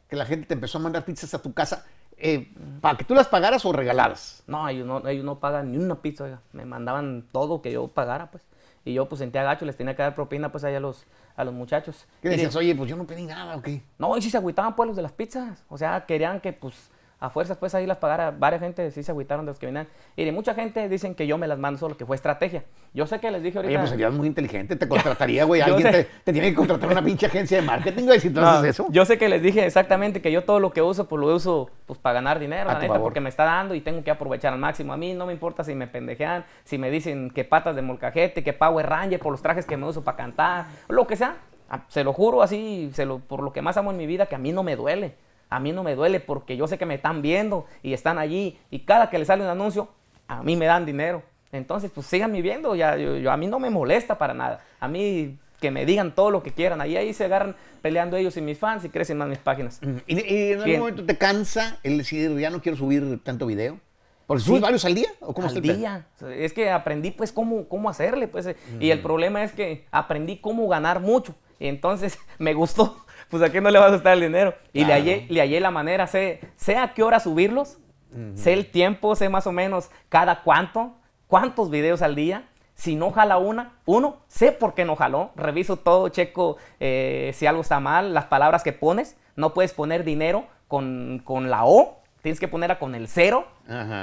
que la gente te empezó a mandar pizzas a tu casa? eh, para que tú las pagaras o regalaras. No ellos, no, ellos no pagan ni una pizza, oiga. Me mandaban todo que yo pagara, pues. Y yo, pues, sentía gacho, les tenía que dar propina, pues, ahí a los, a los muchachos. ¿Qué decías? Oye, pues, yo no pedí nada, ¿o qué? No, y si se agüitaban, pues, los de las pizzas. O sea, querían que, pues, a fuerzas pues ahí las pagara varias gente, sí se agüitaron de los que venían. Y de mucha gente dicen que yo me las mando solo, que fue estrategia. Yo sé que les dije ahorita... Oye, pues serías muy inteligente, te contrataría, güey. [laughs] Alguien te, te, tiene que contratar una pinche agencia de marketing, güey, si eso. Yo sé que les dije exactamente que yo todo lo que uso, pues lo uso pues para ganar dinero, neta, porque me está dando y tengo que aprovechar al máximo. A mí no me importa si me pendejean, si me dicen que patas de molcajete, que Power range por los trajes que me uso para cantar, lo que sea. Ah, se lo juro así, se lo, por lo que más amo en mi vida, que a mí no me duele a mí no me duele porque yo sé que me están viendo y están allí y cada que le sale un anuncio, a mí me dan dinero. Entonces, pues síganme viendo, ya, yo, a mí no me molesta para nada. A mí que me digan todo lo que quieran. Ahí ahí se agarran peleando ellos y mis fans y crecen más mis páginas. ¿Y, en algún momento te cansa el decir, ya no quiero subir tanto video? ¿Porque subes varios al día? ¿O cómo al día. Es que aprendí pues cómo, cómo hacerle. pues eh. Y el problema es que aprendí cómo ganar mucho. Y Entonces [laughs] me gustó pues a no le va a gustar el dinero. Y le, hallé, le la manera, sé, sé a qué hora subirlos, sé el tiempo, sé más o menos cada cuánto, cuántos videos al día. Si no jala una, uno, sé por qué no jaló. Reviso todo, checo eh, si algo está mal, las palabras que pones. No puedes poner dinero con, con la O Tienes que ponerla con el cero,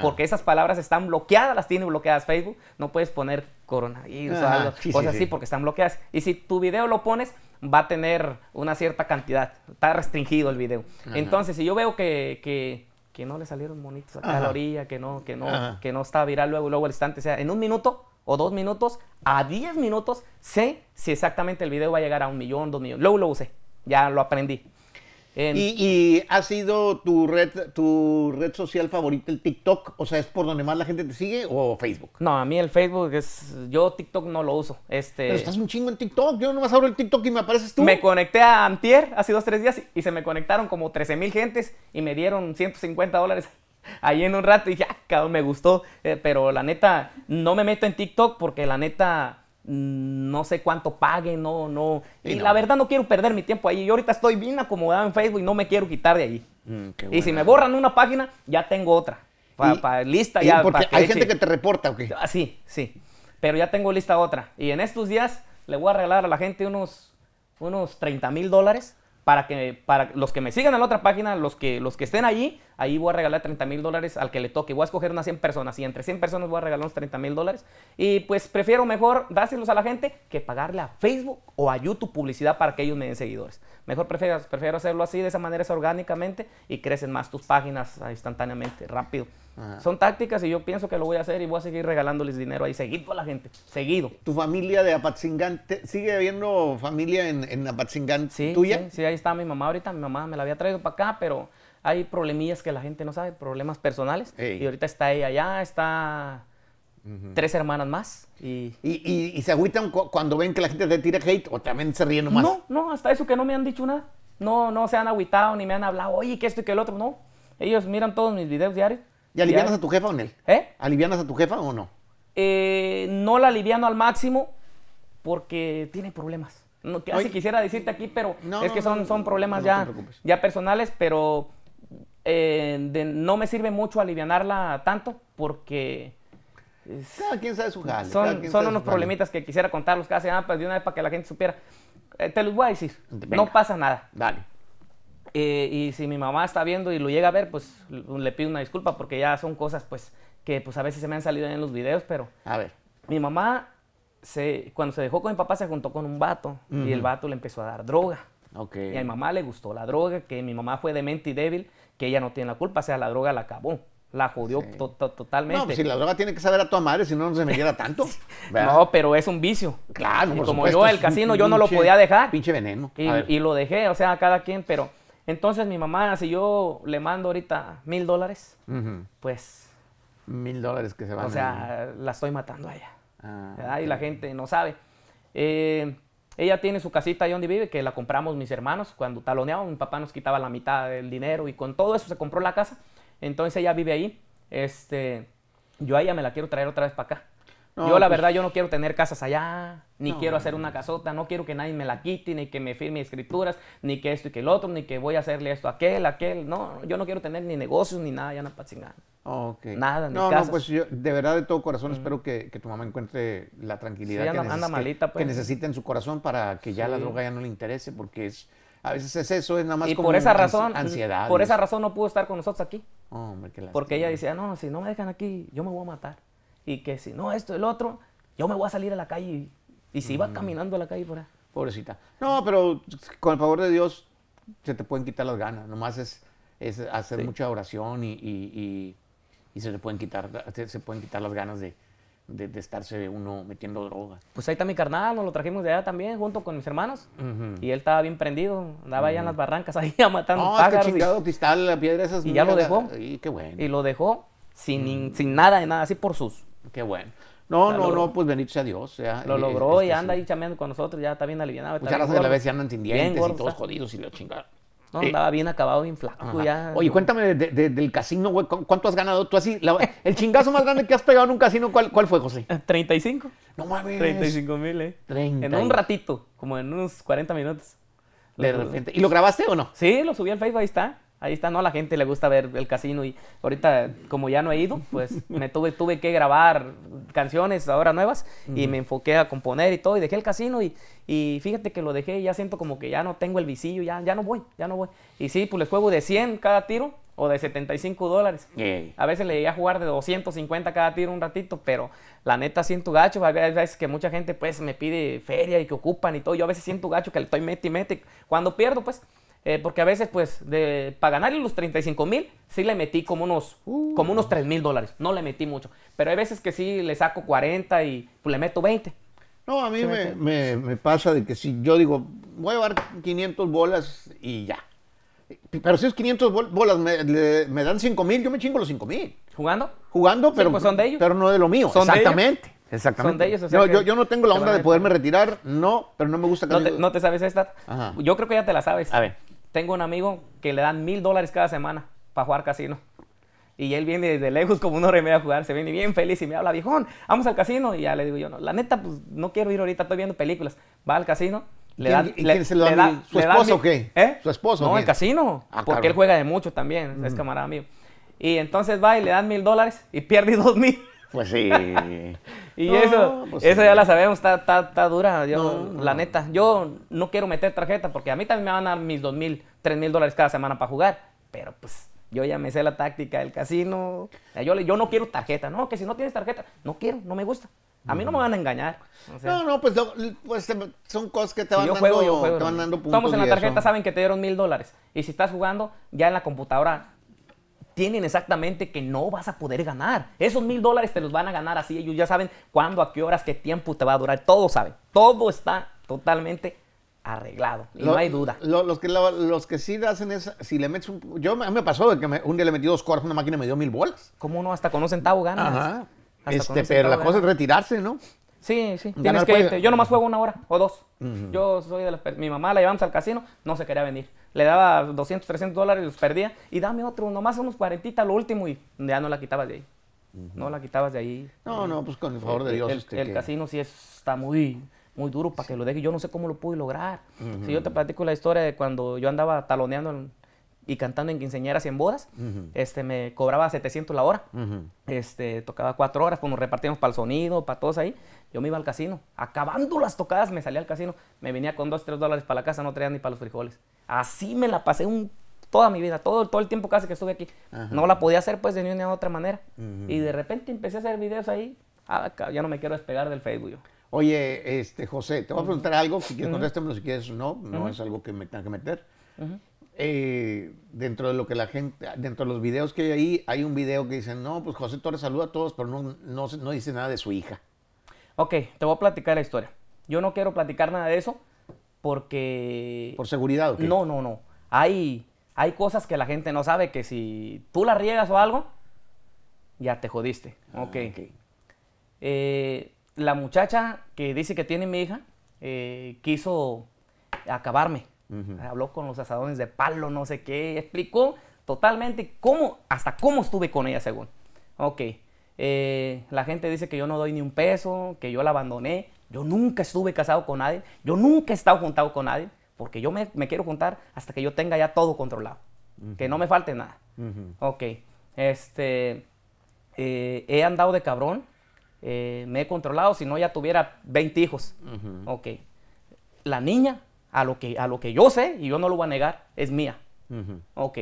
porque esas palabras están bloqueadas, las tiene bloqueadas Facebook. No puedes poner coronavirus o algo, cosas así, porque están bloqueadas. Y si tu video lo pones, va a tener una cierta cantidad. Está restringido el video. Entonces, si yo veo que, que, que no le salieron bonitos a la orilla, que no, que no, que no está viral luego, luego el instante, sea, en un minuto o dos minutos, a diez minutos, sé si exactamente el video va a llegar a un millón, dos millones. Luego lo usé, ya lo aprendí. ¿Y, ha sido tu red, tu red social favorita el TikTok? O sea, ¿es por donde más la gente te sigue o Facebook? No, a mí el Facebook es... Yo TikTok no lo uso. Este... Pero estás un chingo en TikTok. Yo nomás abro el TikTok y me apareces tú. Me conecté a Antier hace dos, tres días y se me conectaron como 13 mil gentes y me dieron 150 dólares [laughs] ahí en un rato. Y ya, ah, cabrón, me gustó. Eh, pero la neta, no me meto en TikTok porque la neta Mm, no sé cuánto pague, no, no. Y, la verdad no quiero perder mi tiempo ahí. Yo ahorita estoy bien acomodado en Facebook y no me quiero quitar de ahí. Mm, y si me borran una página, ya tengo otra. lista ya. hay gente que te reporta, ¿ok? Ah, sí, sí. Pero ya tengo lista otra. Y en estos días le voy a regalar a la gente unos, unos 30 mil dólares para que para los que me sigan en la otra página, los que, los que estén allí, ahí voy a regalar 30 mil dólares al que le toque. Voy a escoger unas 100 personas y entre 100 personas voy a regalar unos 30 mil dólares. Y pues prefiero mejor dárselos a la gente que pagarle a Facebook o a YouTube publicidad para que ellos me den seguidores. Mejor prefiero, prefiero hacerlo así, de esa manera es orgánicamente y crecen más tus páginas instantáneamente, rápido. Son tácticas y yo pienso que lo voy a hacer y voy a seguir regalándoles dinero ahí seguido a la gente, seguido. ¿Tu familia de Apatzingán, sigue habiendo familia en, en Apatzingán tuya? Sí, ahí está mi mamá ahorita, mi mamá me la había traído para acá, pero hay problemillas que la gente no sabe, problemas personales. Y ahorita está ella allá, está tres hermanas más. Y... ¿Y, se agüitan cuando ven que la gente te tira hate o también se ríen más No, no, hasta eso que no me han dicho nada. No, no se han agüitado ni me han hablado, oye, que esto y que el otro. No, ellos miran todos mis videos diarios ¿Y alivianas a tu jefa, Onel? ¿Eh? ¿Alivianas a tu jefa o no? Eh, no la aliviano al máximo porque tiene problemas. No, quisiera decirte aquí, pero es que son, son problemas ya, ya personales, pero eh, no me sirve mucho aliviarla tanto porque... cada quien sabe su jale. Son, unos problemitas que quisiera contarlos que pues, hace de una vez para que la gente supiera. Eh, te los voy a decir, no pasa nada. Dale. Eh, y si mi mamá está viendo y lo llega a ver, pues le pido una disculpa porque ya son cosas pues que pues a veces se me han salido en los videos, pero... A ver. Mi mamá, se, cuando se dejó con mi papá, se juntó con un vato y el vato le empezó a dar droga. Okay. Y a mi mamá le gustó la droga, que mi mamá fue demente y débil, que ella no tiene la culpa, o sea, la droga la acabó. La jodió totalmente. No, pues, si la droga tiene que saber a tu madre, si no, no se me queda tanto. [laughs] no, pero es un vicio. Claro, y Como yo, el casino, yo no lo podía dejar. Pinche veneno. Y, y, lo dejé, o sea, cada quien, pero entonces mi mamá, si yo le mando ahorita mil dólares, pues... Mil dólares que se van. O sea, la estoy matando a ella. Ah, y la gente no sabe. Eh, ella tiene su casita ahí donde vive, que la compramos mis hermanos. Cuando taloneaban, mi papá nos quitaba la mitad del dinero y con todo eso se compró la casa. Entonces ella vive ahí. Este, yo a ella me la quiero traer otra vez para acá yo la pues verdad, yo no quiero tener casas allá, ni quiero hacer una casota, no quiero que nadie me la quite, ni que me firme escrituras, ni que esto y que el otro, ni que voy a hacerle esto a aquel, aquel. No, yo no quiero tener ni negocios, ni nada, ya no chingar. Okay. Nada, ni no, casas. No, pues yo de verdad de todo corazón espero que, tu mamá encuentre la tranquilidad que pues. que, necesita en su corazón para que ya la droga ya no le interese, porque es... A veces es eso, es nada más y por esa razón, ansiedad. Por esa razón no pudo estar con nosotros aquí. porque ella decía, ah, no, si no me dejan aquí, yo me voy a matar y que si no esto, el otro, yo me voy a salir a la calle. Y, se iba mm. caminando a la calle por ahí. Pobrecita. No, pero con el favor de Dios se te pueden quitar las ganas. Nomás es, es hacer mucha oración y, se te pueden quitar, se, pueden quitar las ganas de, de, estarse uno metiendo drogas. Pues ahí está mi carnal, nos lo trajimos de allá también, junto con mis hermanos. Y él estaba bien prendido, andaba allá en las barrancas, [laughs] ahí matando no, Es chingado, y, cristal, la piedra esas. Y ya lo dejó. Y qué bueno. Y lo dejó sin, mm. sin nada de nada, así por sus Qué bueno. No, no, no, pues bendito sea Dios. lo eh, logró este, y anda este. ahí chameando con nosotros, ya está bien aliviado. Muchas gracias que la vez ya andan sin dientes y todos jodidos y la chingaron. No, eh, andaba bien acabado, bien flaco ya. Oye, cuéntame del casino, güey. ¿Cuánto has ganado tú así? el chingazo más grande que has pegado en un casino, ¿cuál, cuál fue, José? 35. Eh, no mames. 35 mil, ¿eh? En un ratito, como en unos 40 minutos. De repente. ¿Y lo grabaste o no? Sí, lo subí al Facebook, ahí está ahí está, ¿no? la gente le gusta ver el casino y ahorita, como ya no he ido, pues [laughs] me tuve, tuve que grabar canciones ahora nuevas y me enfoqué a componer y todo y dejé el casino y, y fíjate que lo dejé y ya siento como que ya no tengo el visillo, ya, ya no voy, ya no voy. Y sí, pues les juego de 100 cada tiro o de 75 dólares. A veces le llegué a jugar de 250 cada tiro un ratito, pero la neta siento gacho. Hay veces que mucha gente pues me pide feria y que ocupan y todo. Yo a veces siento gacho que le estoy mete y Cuando pierdo pues eh, porque a veces, pues, para ganarle los 35 mil, sí le metí como unos, uh. como unos 3 mil dólares. No le metí mucho. Pero hay veces que sí le saco 40 y pues, le meto 20. No, a mí me, pasa de que si yo digo, voy a llevar 500 bolas y ya. Pero si es 500 bolas, me, dan 5 mil, yo me chingo los 5 mil. ¿Jugando? Jugando, pero, pues, son de ellos. pero no de lo mío. Exactamente. Exactamente. Son de ellos, yo, no tengo la onda de poderme retirar, no, pero no me gusta que... No te, sabes esta. Yo creo que ya te la sabes. A ver. Tengo un amigo que le dan mil dólares cada semana para jugar casino. Y él viene desde lejos como un hombre y a jugar, se viene bien feliz y me habla, viejón, vamos al casino. Y ya le digo yo, no, la neta, pues no quiero ir ahorita, estoy viendo películas. Va al casino, le da, ¿Y quién se lo da, ¿Su esposo o qué? ¿Eh? ¿Su esposo? No, el casino. Ah, porque él juega de mucho también, es camarada mío. Y entonces va y le dan mil dólares y pierde [laughs] dos mil. Pues sí. [laughs] y eso, pues eso ya la sabemos, está, dura, la neta. Yo no quiero meter tarjeta porque a mí también me van a dar mis dos mil, tres mil dólares cada semana para jugar. Pero pues yo ya me sé la táctica del casino. yo, no quiero tarjeta. No, que si no tienes tarjeta, no quiero, no me gusta. A mí no me van a engañar. no, no, pues, pues son cosas que te van, yo juego, dando, yo juego, te van dando Estamos en la tarjeta, saben que te dieron mil dólares. Y si estás jugando, ya en la computadora tienen exactamente que no vas a poder ganar. Esos mil dólares te los van a ganar así. Ellos ya saben cuándo, a qué horas, qué tiempo te va a durar. Todo saben. Todo está totalmente arreglado. no hay duda. los, que, los que sí hacen es, si le metes un... Yo, me, me pasó que un día le metí dos cuartos a una máquina y me dio mil bolas. ¿Cómo no? Hasta con un centavo ganas. Este, pero la cosa es retirarse, ¿no? Sí, sí, tienes que irte. Yo nomás juego una hora o dos. Yo soy de Mi mamá la llevamos al casino, no se quería venir. Le daba 200, 300 dólares, y los perdía. Y dame otro, nomás unos 40, lo último, y ya no la quitabas de ahí. No la quitabas de ahí. No, no, pues con el favor de Dios. El, este, casino sí está muy, muy duro para que lo deje. Yo no sé cómo lo pude lograr. Si yo te platico la historia de cuando yo andaba taloneando y cantando en quinceañeras y en bodas. este, me cobraba 700 la hora. este, tocaba cuatro horas, pues nos repartíamos para el sonido, para todos ahí. Yo me iba al casino. Acabando las tocadas, me salía al casino. Me venía con dos, tres dólares para la casa, no traía ni para los frijoles. Así me la pasé un, toda mi vida, todo, todo el tiempo casi que estuve aquí. No la podía hacer pues de ni una otra manera. Y de repente empecé a hacer videos ahí. Ah, ya no me quiero despegar del Facebook yo. Oye, este, José, te voy a preguntar algo, si quieres uh si quieres no, no es algo que me tenga que meter. Eh, dentro de lo que la gente, dentro de los videos que hay ahí, hay un video que dice, no, pues José Torres saluda a todos, pero no, dice nada de su hija. Ok, te voy a platicar la historia. Yo no quiero platicar nada de eso porque... ¿Por seguridad No, no, no. Hay, hay cosas que la gente no sabe que si tú la riegas o algo, ya te jodiste. Ah, ok. Eh, la muchacha que dice que tiene mi hija eh, quiso acabarme. Habló con los asadones de palo, no sé qué. Explicó totalmente cómo, hasta cómo estuve con ella, según. Ok. Eh, la gente dice que yo no doy ni un peso, que yo la abandoné. Yo nunca estuve casado con nadie. Yo nunca he estado juntado con nadie. Porque yo me, me quiero juntar hasta que yo tenga ya todo controlado. Que no me falte nada. Ok. Este, eh, he andado de cabrón. Eh, me he controlado. Si no, ya tuviera 20 hijos. Ok. La niña a lo que, a lo que yo sé, y yo no lo voy a negar, es mía. Ok.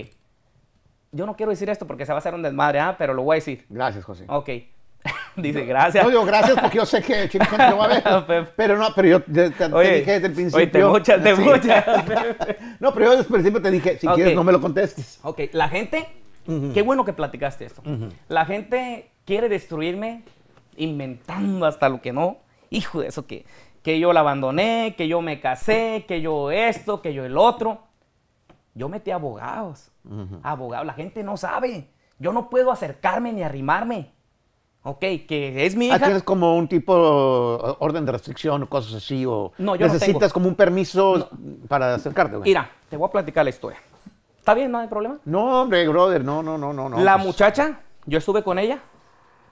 Yo no quiero decir esto porque se va a hacer un desmadre, ¿ah? pero lo voy a decir. Gracias, José. Ok. [laughs] Dice, gracias. No digo gracias porque yo sé que no va a ver. [laughs] pero no, pero yo te, dije desde el principio. Oye, te muchas, te [laughs] no, pero yo desde el principio te dije, si quieres no me lo contestes. Ok, la gente, qué bueno que platicaste esto. La gente quiere destruirme inventando hasta lo que no. Hijo de eso que que yo la abandoné, que yo me casé, que yo esto, que yo el otro. Yo metí abogados, abogado abogados, la gente no sabe. Yo no puedo acercarme ni arrimarme. Ok, que es mi ah, hija. tienes como un tipo orden de restricción o cosas así, o no, yo necesitas como un permiso para acercarte. Güey. Mira, te voy a platicar la historia. ¿Está bien? ¿No hay problema? No, hombre, brother, no, no, no, no. La pues. muchacha, yo estuve con ella,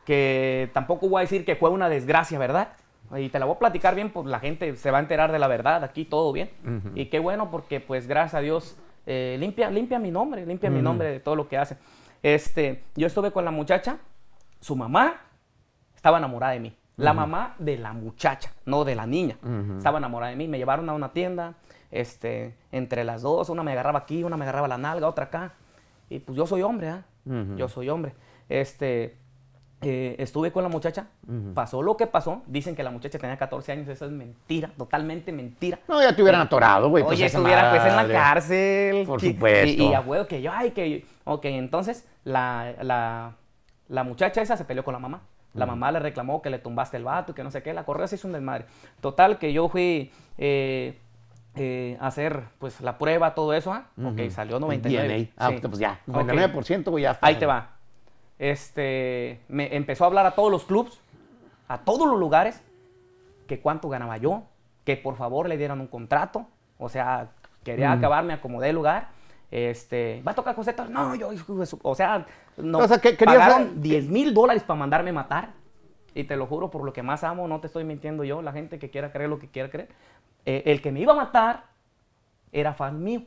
que tampoco voy a decir que fue una desgracia, ¿verdad? Y te la voy a platicar bien, pues la gente se va a enterar de la verdad, aquí todo bien. Y qué bueno, porque pues gracias a Dios eh, limpia, limpia mi nombre, limpia mi nombre de todo lo que hace. Este, yo estuve con la muchacha, su mamá estaba enamorada de mí. La mamá de la muchacha, no de la niña, estaba enamorada de mí. Me llevaron a una tienda, este, entre las dos, una me agarraba aquí, una me agarraba la nalga, otra acá. Y pues yo soy hombre, ¿ah? Yo soy hombre. Este, eh, estuve con la muchacha, pasó lo que pasó. Dicen que la muchacha tenía 14 años, eso es mentira, totalmente mentira. No, ya te hubieran eh, atorado, güey. Pues oye, se estuviera pues en la cárcel. Por supuesto. Y, a huevo que yo, ay, que. Ok, entonces la, la, muchacha esa se peleó con la mamá. La mamá le reclamó que le tumbaste el vato, que no sé qué, la correa se hizo un desmadre. Total, que yo fui. Eh, a hacer pues la prueba, todo eso, ¿ah? Ok, salió 99. Ah, pues ya, 99%, ya. Ahí te va este, me empezó a hablar a todos los clubes, a todos los lugares, que cuánto ganaba yo, que por favor le dieran un contrato, o sea, quería acabar, mm. acabarme, acomodé el lugar. Este, va a tocar José, no, yo, o sea, no, o que, pagaron 10 mil dólares para mandarme matar. Y te lo juro, por lo que más amo, no te estoy mintiendo yo, la gente que quiera creer lo que quiera creer. Eh, el que me iba a matar era fan mío.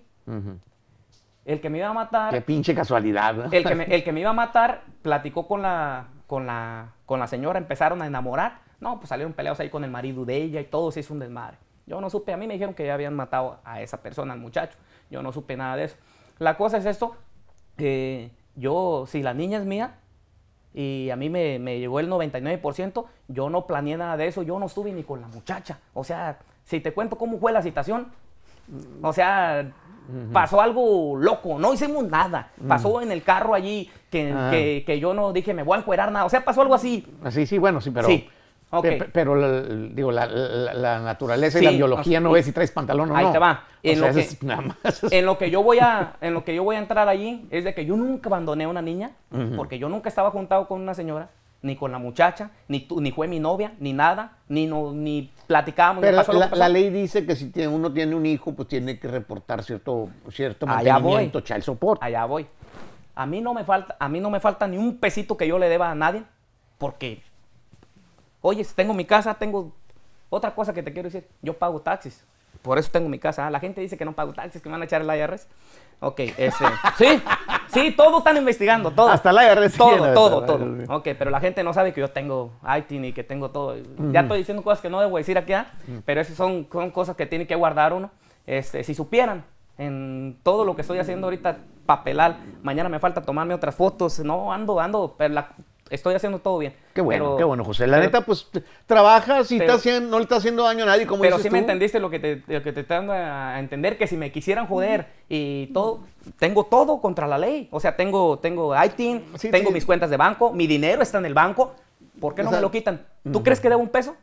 El que me iba a matar. Qué pinche casualidad. [laughs] El, que me, iba a matar platicó con la, con, la, con la señora, empezaron a enamorar. No, pues salieron peleados ahí con el marido de ella y todo se hizo un desmadre. Yo no supe, a mí me dijeron que ya habían matado a esa persona, al muchacho. Yo no supe nada de eso. La cosa es esto, que yo, si la niña es mía y a mí me, me, llegó el 99%, yo no planeé nada de eso, yo no estuve ni con la muchacha. O sea, si te cuento cómo fue la situación, o sea, Pasó algo loco, no hicimos nada. Mm. Pasó en el carro allí ah. que, yo no dije, me voy a encuerar nada. O sea, pasó algo así. Así, sí, bueno, sí, pero. Sí. pero la, digo, la, naturaleza y la biología no ves si traes pantalón o no. Ahí te va. En, lo que, [laughs] en lo que yo voy a, en lo que yo voy a entrar allí es de que yo nunca abandoné a una niña, porque yo nunca estaba juntado con una señora ni con la muchacha, ni, ni fue mi novia, ni nada, ni, no, ni platicábamos. Pero la, ley dice que si tiene, uno tiene un hijo, pues tiene que reportar cierto, cierto Allá mantenimiento, voy. Allá voy. A mí, no me falta, a mí no me falta ni un pesito que yo le deba a nadie, porque, oye, tengo mi casa, tengo otra cosa que te quiero decir, yo pago taxis. Por eso tengo mi casa. Ah, la gente dice que no pago taxis, que me van a echar el IRS. Ok, ese. [laughs] sí, Sí, todos están investigando, todo. Hasta la guerra Todo, todo, todo. Okay, ok, pero la gente no sabe que yo tengo IT ni que tengo todo. Mm. Ya estoy diciendo cosas que no debo decir aquí, ¿ah? mm. pero esas son, cosas que tiene que guardar uno. Este, si supieran en todo lo que estoy haciendo ahorita, papelar, mañana me falta tomarme otras fotos, no, ando, ando, pero estoy haciendo todo bien. Qué bueno, qué bueno, José. La neta, pues trabajas y está haciendo, no le está haciendo daño a nadie, como Pero sí me entendiste lo que te, lo que dando a entender, que si me quisieran joder y todo, tengo todo contra la ley. O sea, tengo, tengo ITIN, tengo mis cuentas de banco, mi dinero está en el banco. ¿Por qué no me lo quitan? ¿Tú crees que debo un peso?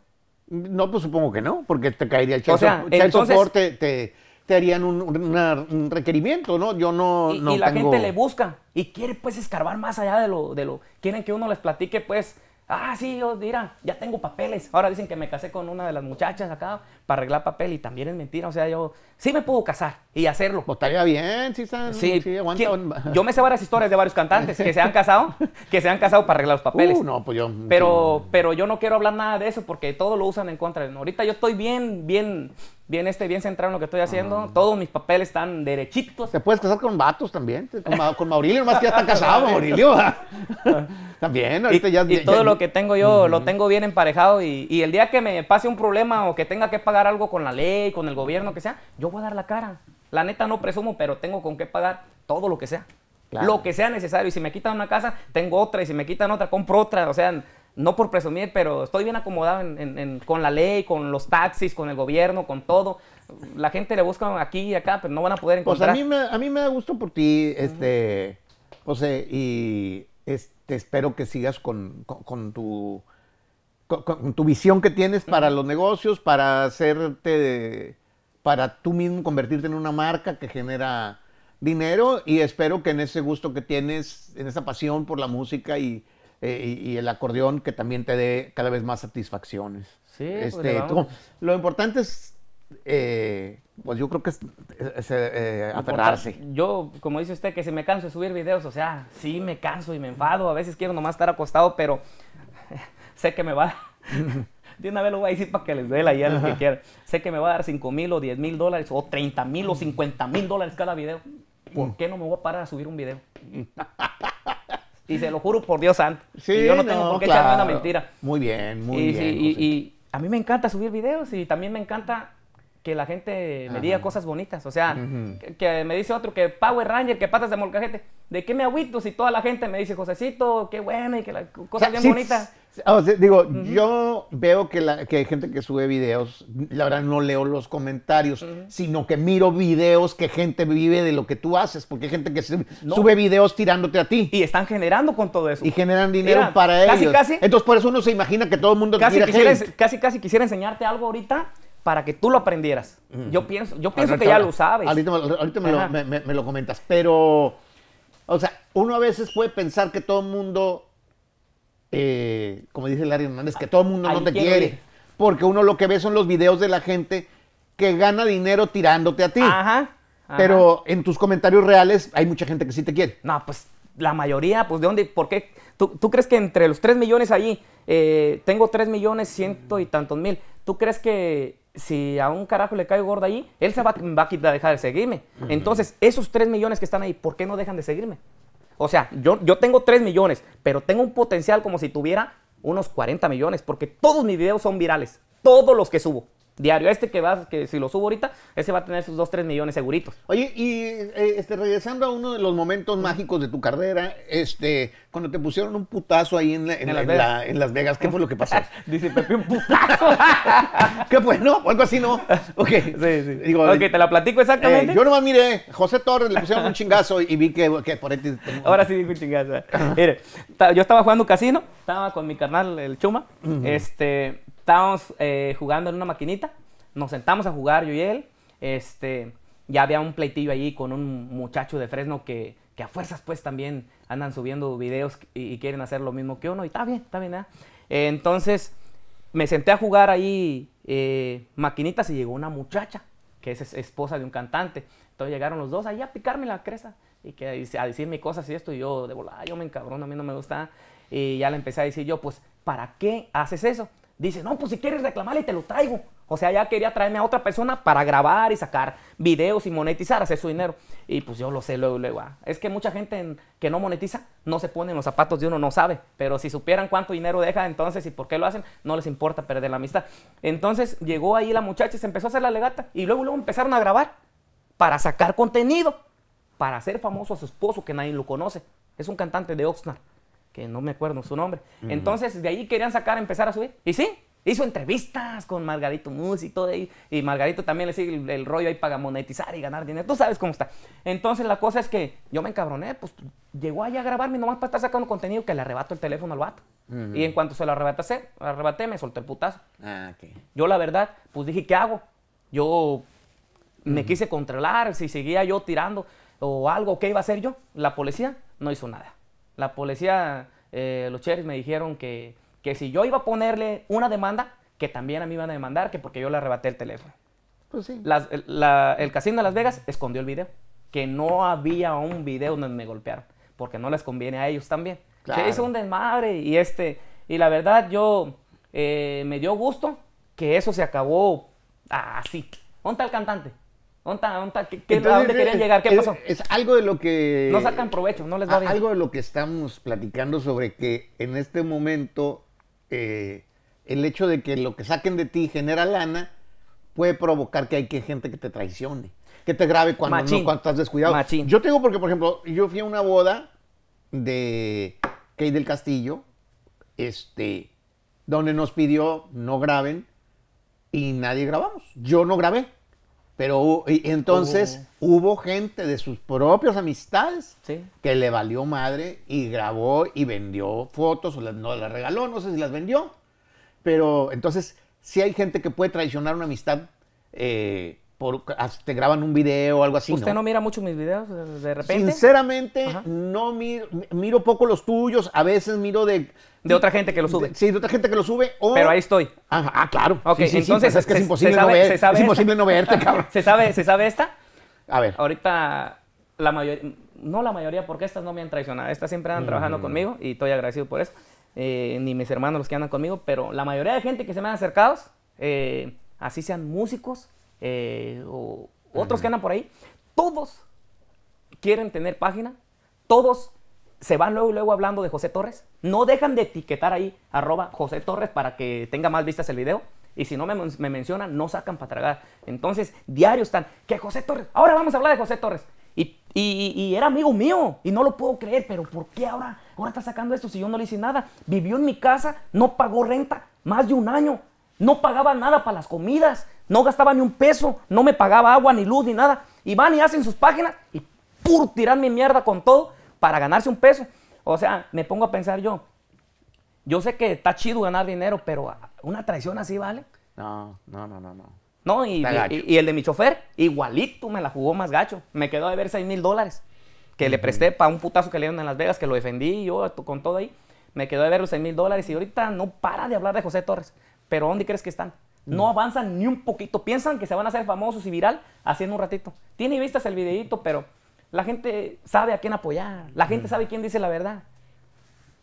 No, pues supongo que no, porque te caería el, o sea, el entonces, te te harían un, requerimiento, ¿no? Yo no... Y, y la gente le busca y quiere pues escarbar más allá de lo, de lo... Quieren que uno les platique pues, ah, sí, yo, dirá, ya tengo papeles. Ahora dicen que me casé con una de las muchachas acá para arreglar papel y también es mentira. O sea, yo sí me puedo casar y hacerlo. Pues, bien, sí, sí. aguanta. Yo me sé varias historias de varios cantantes que se han casado, [laughs] que se han casado para arreglar los papeles. Uh, no, pues yo... Pero, pero yo no quiero hablar nada de eso porque todo lo usan en contra. de Ahorita yo estoy bien, bien bien, este, bien centrado en lo que estoy haciendo. Ah. Todos mis papeles están derechitos. Te puedes casar con vatos también, con, Mauricio, nomás que ya está casado, [laughs] Mauricio. [laughs] también, ahorita ya... Y todo lo que tengo yo lo tengo bien emparejado y, el día que me pase un problema o que tenga que pagar algo con la ley, con el gobierno, que sea, yo voy a dar la cara. La neta no presumo, pero tengo con qué pagar todo lo que sea. Lo que sea necesario. Y si me quitan una casa, tengo otra. Y si me quitan otra, compro otra. O sea, no por presumir, pero estoy bien acomodado con la ley, con los taxis, con el gobierno, con todo. La gente le busca aquí y acá, pero no van a poder pues encontrar. a mí me, a mí me da gusto por ti, este, José, y este, espero que sigas con, tu... con, tu visión que tienes para los negocios, para hacerte, para tú mismo convertirte en una marca que genera dinero y espero que en ese gusto que tienes, en esa pasión por la música y, eh, y, el acordeón que también te dé cada vez más satisfacciones. Sí, pues este, lo importante es, eh, pues yo creo que es, eh, aferrarse. Yo, como dice usted, que si me canso de subir videos, o sea, sí me canso y me enfado, a veces quiero nomás estar acostado, pero [laughs] sé que me va... [laughs] de una vez lo voy a decir para que les dé la idea a los que quieran. Sé que me va a dar 5 mil o 10 mil dólares o 30 mil o 50 mil dólares cada video. ¿Por mm. qué no me voy a parar a subir un video? [laughs] Y se lo juro por Dios santo. Sí, yo no, tengo por qué echarme una mentira. Muy bien, muy bien. y, y, a mí me encanta subir videos y también me encanta que la gente me diga cosas bonitas. O sea, que, me dice otro que Power Ranger, que patas de molcajete. ¿De qué me agüito si toda la gente me dice, Josecito, qué buena y que la cosa bien bonita? digo, yo veo que, hay gente que sube videos, la verdad no leo los comentarios, sino que miro videos que gente vive de lo que tú haces, porque hay gente que sube, videos tirándote a ti. Y están generando con todo eso. Y generan dinero para ellos. Casi, Entonces por eso uno se imagina que todo el mundo... Casi, casi, casi quisiera enseñarte algo ahorita para que tú lo aprendieras. Yo pienso, yo que ya lo sabes. Ahorita, me, lo, comentas, pero, o sea, uno a veces puede pensar que todo el mundo, eh, como dice Larry Hernández, que todo el mundo no te quiere, porque uno lo que ve son los videos de la gente que gana dinero tirándote a ti. Ajá. Pero en tus comentarios reales hay mucha gente que sí te quiere. No, pues la mayoría, pues de dónde, ¿por qué? ¿Tú, crees que entre los 3 millones ahí, eh, tengo 3 millones ciento y tantos mil, ¿tú crees que si a un carajo le cae gorda ahí, él se va, va a dejar de seguirme. Entonces, esos 3 millones que están ahí, ¿por qué no dejan de seguirme? O sea, yo, yo tengo 3 millones, pero tengo un potencial como si tuviera unos 40 millones, porque todos mis videos son virales, todos los que subo diario. Este que vas, que si lo subo ahorita, ese va a tener sus 2, 3 millones seguritos. Oye, y eh, este, regresando a uno de los momentos mágicos de tu carrera, este, cuando te pusieron un putazo ahí en, las, Vegas? ¿qué fue lo que pasó? [laughs] Dice Pepe, un putazo. [laughs] ¿Qué fue? ¿No? O algo así, ¿no? Ok. Sí, sí. Digo, ok, eh, te la platico exactamente. Eh, yo nomás miré, José Torres le pusieron un chingazo y vi que, que por ahí... Te... Ahora sí dijo un chingazo. Mire, yo estaba jugando casino, estaba con mi carnal, el Chuma, este estábamos eh, jugando en una maquinita, nos sentamos a jugar yo y él, este, ya había un pleitillo allí con un muchacho de Fresno que, que a fuerzas pues también andan subiendo videos y, quieren hacer lo mismo que uno, y está bien, está bien, ¿eh? entonces me senté a jugar ahí eh, maquinitas y llegó una muchacha, que es esposa de un cantante, entonces llegaron los dos ahí a picarme la cresta y que a decirme cosas y esto, y yo de volada, yo me encabrono, a mí no me gusta. Y ya le empecé a decir yo, pues, ¿para qué haces eso? dice, no, pues si quieres reclamarle, te lo traigo. O sea, ya quería traerme a otra persona para grabar y sacar videos y monetizar, hacer su dinero. Y pues yo lo sé luego, luego. Ah. Es que mucha gente que no monetiza no se pone en los zapatos de uno, no sabe. Pero si supieran cuánto dinero deja entonces y por qué lo hacen, no les importa perder la amistad. Entonces llegó ahí la muchacha y se empezó a hacer la legata. Y luego, luego empezaron a grabar para sacar contenido, para hacer famoso a su esposo que nadie lo conoce. Es un cantante de Oxnard que no me acuerdo su nombre. Entonces, de ahí querían sacar, empezar a subir. Y sí, hizo entrevistas con Margarito Mus y todo ahí. Y Margarito también le sigue el, rollo ahí para monetizar y ganar dinero. Tú sabes cómo está. Entonces, la cosa es que yo me encabroné, pues llegó allá a grabarme nomás para estar sacando contenido que le arrebato el teléfono al vato. Y en cuanto se lo arrebaté, arrebaté, me soltó el putazo. Ah, Yo, la verdad, pues dije, ¿qué hago? Yo me quise controlar, si seguía yo tirando o algo, ¿qué iba a hacer yo? La policía no hizo nada. La policía, eh, los sheriffs me dijeron que, que si yo iba a ponerle una demanda, que también a mí iban a demandar, que porque yo le arrebaté el teléfono. Pues sí. el casino de Las Vegas escondió el video, que no había un video donde me golpearon, porque no les conviene a ellos también. Claro. Se un desmadre y este, y la verdad yo eh, me dio gusto que eso se acabó así. ¿Dónde está el cantante? ¿A dónde querían llegar? ¿Qué pasó? Es algo de lo que... No sacan provecho, no les va a, bien. Algo de lo que estamos platicando sobre que en este momento eh, el hecho de que lo que saquen de ti genera lana puede provocar que hay que, gente que te traicione, que te grabe cuando, no, estás descuidado. Yo tengo porque, por ejemplo, yo fui a una boda de Key del Castillo, este, donde nos pidió no graben y nadie grabamos. Yo no grabé pero entonces oh. hubo... gente de sus propias amistades que le valió madre y grabó y vendió fotos o las, no las regaló, no sé si las vendió. Pero entonces sí hay gente que puede traicionar una amistad eh, te graban un video o algo así. ¿Usted no, mira mucho mis videos eh, de repente? Sinceramente, no miro, poco los tuyos. A veces miro de. De otra gente que lo sube. sí, de otra gente que lo sube. Pero ahí estoy. ah, claro. entonces. Pues es que es imposible no Es imposible no verte, cabrón. [laughs] ¿Se sabe, ¿Se sabe esta? A ver. Ahorita, la mayoría. No la mayoría, porque estas no me han traicionado. Estas siempre andan trabajando mm. conmigo y estoy agradecido por eso. Eh, ni mis hermanos los que andan conmigo, pero la mayoría de gente que se me han acercado, eh, así sean músicos, eh, otros que andan por ahí, todos quieren tener página, todos se van luego y luego hablando de José Torres, no dejan de etiquetar ahí arroba José Torres para que tenga más vistas el video. Y si no me, mencionan, no sacan para tragar. Entonces, diarios están, que José Torres, ahora vamos a hablar de José Torres. Y, era amigo mío y no lo puedo creer, pero ¿por qué ahora, ahora está sacando esto si yo no le hice nada? Vivió en mi casa, no pagó renta más de un año, no pagaba nada para las comidas, no gastaba ni un peso, no me pagaba agua, ni luz, ni nada. Y van y hacen sus páginas y pur, tiran mi mierda con todo para ganarse un peso. O sea, me pongo a pensar yo, yo sé que está chido ganar dinero, pero una traición así, ¿vale? No, no, no, no, no. y, el de mi chofer, igualito me la jugó más gacho. Me quedó de ver 6 mil dólares que le presté para un putazo que le dieron en Las Vegas, que lo defendí yo con todo ahí. Me quedó de ver los 6 mil dólares y ahorita no para de hablar de José Torres. Pero ¿dónde crees que están? No mm. avanzan ni un poquito. Piensan que se van a hacer famosos y viral haciendo un ratito. Tiene vistas el videito, pero la gente sabe a quién apoyar. La gente mm. sabe quién dice la verdad.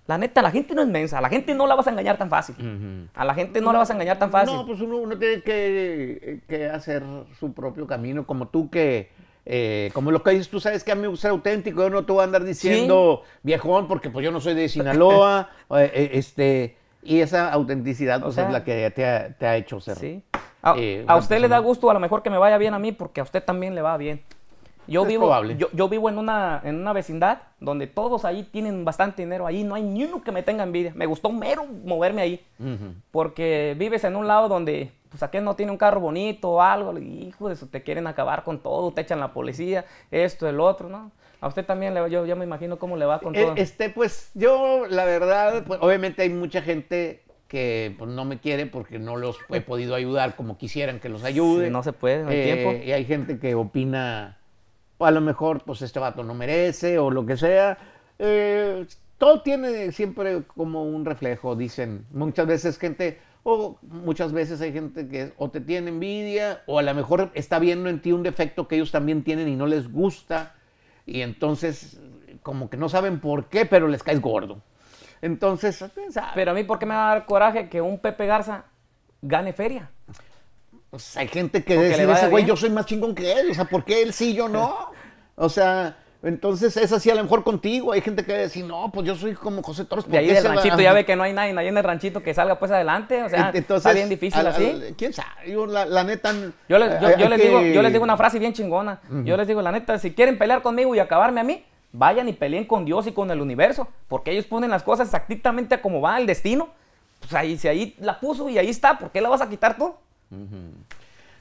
La neta, la gente no es mensa. A la gente no la vas a engañar tan fácil. A la gente no, la vas a engañar tan fácil. No, pues uno, tiene que, hacer su propio camino. Como tú que... Eh, como lo que dices, tú sabes que a mí me gusta ser auténtico. Yo no te voy a andar diciendo viejón porque pues yo no soy de Sinaloa. [laughs] Eh, este... Y esa autenticidad no pues, es la que te ha, hecho ser. Sí. A, eh, usted le da gusto a lo mejor que me vaya bien a mí porque a usted también le va bien. Yo vivo, yo, yo vivo en una, en una vecindad donde todos ahí tienen bastante dinero. Ahí no hay ni uno que me tenga envidia. Me gustó mero moverme ahí. Porque vives en un lado donde, pues aquel no tiene un carro bonito o algo. Hijo de eso, te quieren acabar con todo, te echan la policía, esto, el otro, ¿no? A usted también, le, yo ya me imagino cómo le va con eh, todo. Este, pues yo, la verdad, pues, obviamente hay mucha gente que pues, no me quiere porque no los he podido ayudar como quisieran que los ayude. no se puede, no hay eh, tiempo. Y hay gente que opina, a lo mejor, pues este vato no merece o lo que sea. Eh, todo tiene siempre como un reflejo, dicen. Muchas veces gente, o muchas veces hay gente que o te tiene envidia, o a lo mejor está viendo en ti un defecto que ellos también tienen y no les gusta y entonces como que no saben por qué, pero les caes gordo. Entonces, pues, Pero a mí, ¿por qué me va a dar coraje que un Pepe Garza gane feria? Pues hay gente que dice, güey, yo soy más chingón que él, o sea, ¿por qué él sí, yo no? [laughs] O sea, entonces es así a lo mejor contigo. Hay gente que dice no, pues yo soy como José Torres. Y ahí el ranchito ya ve que no hay nadie, en el ranchito que salga pues adelante. O sea, está bien difícil así. ¿Quién sabe? Yo, la, neta... Yo, les, digo, yo les digo una frase bien chingona. Yo les digo, la neta, si quieren pelear conmigo y acabarme a mí, vayan y peleen con Dios y con el universo. Porque ellos ponen las cosas exactamente como va el destino. Pues ahí, si ahí la puso y ahí está, ¿por qué la vas a quitar tú?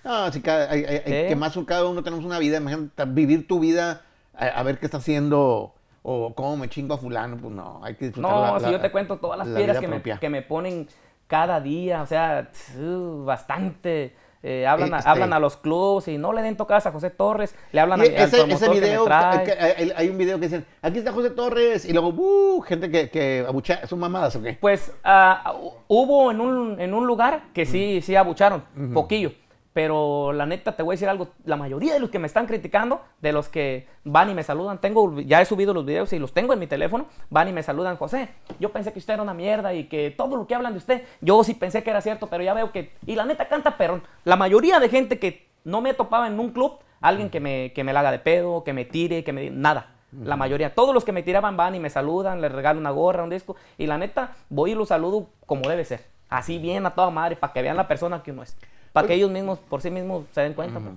No, así que, que más o cada uno tenemos una vida. Imagínate, vivir tu vida a, ver qué está haciendo o cómo me chingo a fulano, pues no, hay que disfrutar No, si yo te cuento todas las piedras que me, ponen cada día, o sea, uh, bastante. Eh, hablan, a, este hablan a los clubes y no le den tocadas a José Torres, le hablan a, ese, al ese video, hay, un video que dicen, aquí está José Torres, y luego, uh, gente que, que abuchea, ¿son mamadas o qué? Pues ah, hubo en un, en un lugar que sí, sí abucharon, poquillo, pero la neta, te voy a decir algo, la mayoría de los que me están criticando, de los que van y me saludan, tengo, ya he subido los videos y los tengo en mi teléfono, van y me saludan, José, yo pensé que usted era una mierda y que todo lo que hablan de usted, yo sí pensé que era cierto, pero ya veo que, y la neta canta pero la mayoría de gente que no me topaba en un club, alguien que me, que me la haga de pedo, que me tire, que me nada. La mayoría, todos los que me tiraban van y me saludan, les regalo una gorra, un disco, y la neta, voy y los saludo como debe ser. Así bien a toda madre, para que vean la persona que uno es. Para que ellos mismos, por sí mismos, se den cuenta. Pues.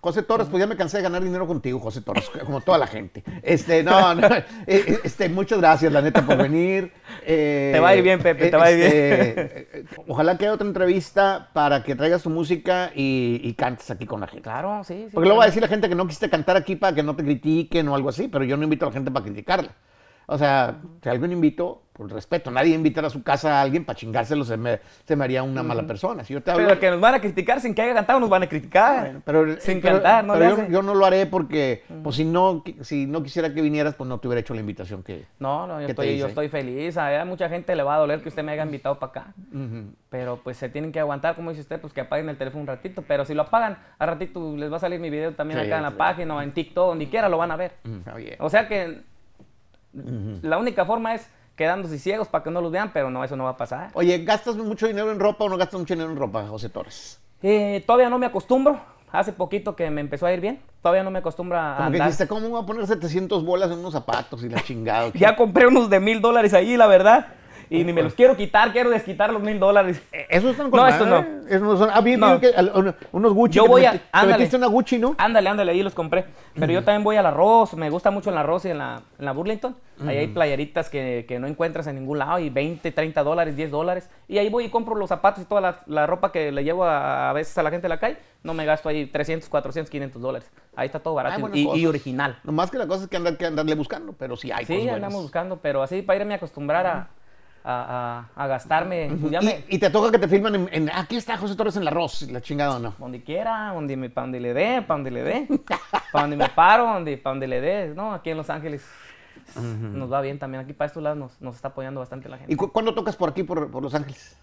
José Torres, pues ya me cansé de ganar dinero contigo, José Torres, [laughs] como toda la gente. Este, no, [laughs] no eh, eh, este, muchas gracias, la neta, por venir. [laughs] te va a ir bien, Pepe, te va a ir bien. Este, eh, ojalá que haya otra entrevista para que traigas tu música y, y cantes aquí con la gente. Claro, sí, sí. Porque luego va a decir la gente que no quisiste cantar aquí para que no te critiquen o algo así, pero yo no invito a la gente para criticarla. O sea, si alguien invito, por respeto, nadie invitar a su casa a alguien para chingárselo, se me, haría una mala persona. Si pero que nos van a criticar sin que haya cantado, nos van a criticar. pero, sin cantar, ¿no? Pero yo, no lo haré porque, pues si no, si no quisiera que vinieras, pues no te hubiera hecho la invitación que. No, no, yo, estoy, yo estoy feliz. A mucha gente le va a doler que usted me haya invitado para acá. Pero pues se tienen que aguantar, como dice usted, pues que apaguen el teléfono un ratito. Pero si lo apagan, a ratito les va a salir mi video también acá en la página o en TikTok, donde quiera lo van a ver. O sea que la única forma es quedándose ciegos para que no los vean, pero no, eso no va a pasar. Oye, ¿gastas mucho dinero en ropa o no gastas mucho dinero en ropa, José Torres? Eh, todavía no me acostumbro. Hace poquito que me empezó a ir bien. Todavía no me acostumbro a. andar. dijiste, ¿cómo voy a poner 700 bolas en unos zapatos y la chingada? [laughs] ya compré unos de mil dólares ahí, la verdad y ni me los quiero quitar, quiero desquitar los mil dólares. Eh, esos están con No, estos no. Esos no son. Ah, unos Gucci. Yo voy a. Te ándale, una Gucci, ¿no? Ándale, ándale, ahí los compré. Pero yo también voy al arroz, me gusta mucho el arroz y en la, Burlington. Ahí hay playeritas que, no encuentras en ningún lado y 20, 30 dólares, 10 dólares. Y ahí voy y compro los zapatos y toda la, ropa que le llevo a, veces a la gente de la calle. No me gasto ahí 300, 400, 500 dólares. Ahí está todo barato y, original. No más que la cosa es que, andan que andarle buscando, pero sí hay sí, andamos buscando, pero así para irme a acostumbrar a a, gastarme. Pues ¿Y, te toca que te firman en, ah, aquí está José Torres en la arroz, la chingada o no. Donde quiera, donde me, donde le dé, para donde le dé, para donde me paro, donde, para donde le dé, ¿no? Aquí en Los Ángeles. Nos va bien también. Aquí para estos lados nos, nos está apoyando bastante la gente. ¿Y cuándo tocas por aquí, por, Los Ángeles?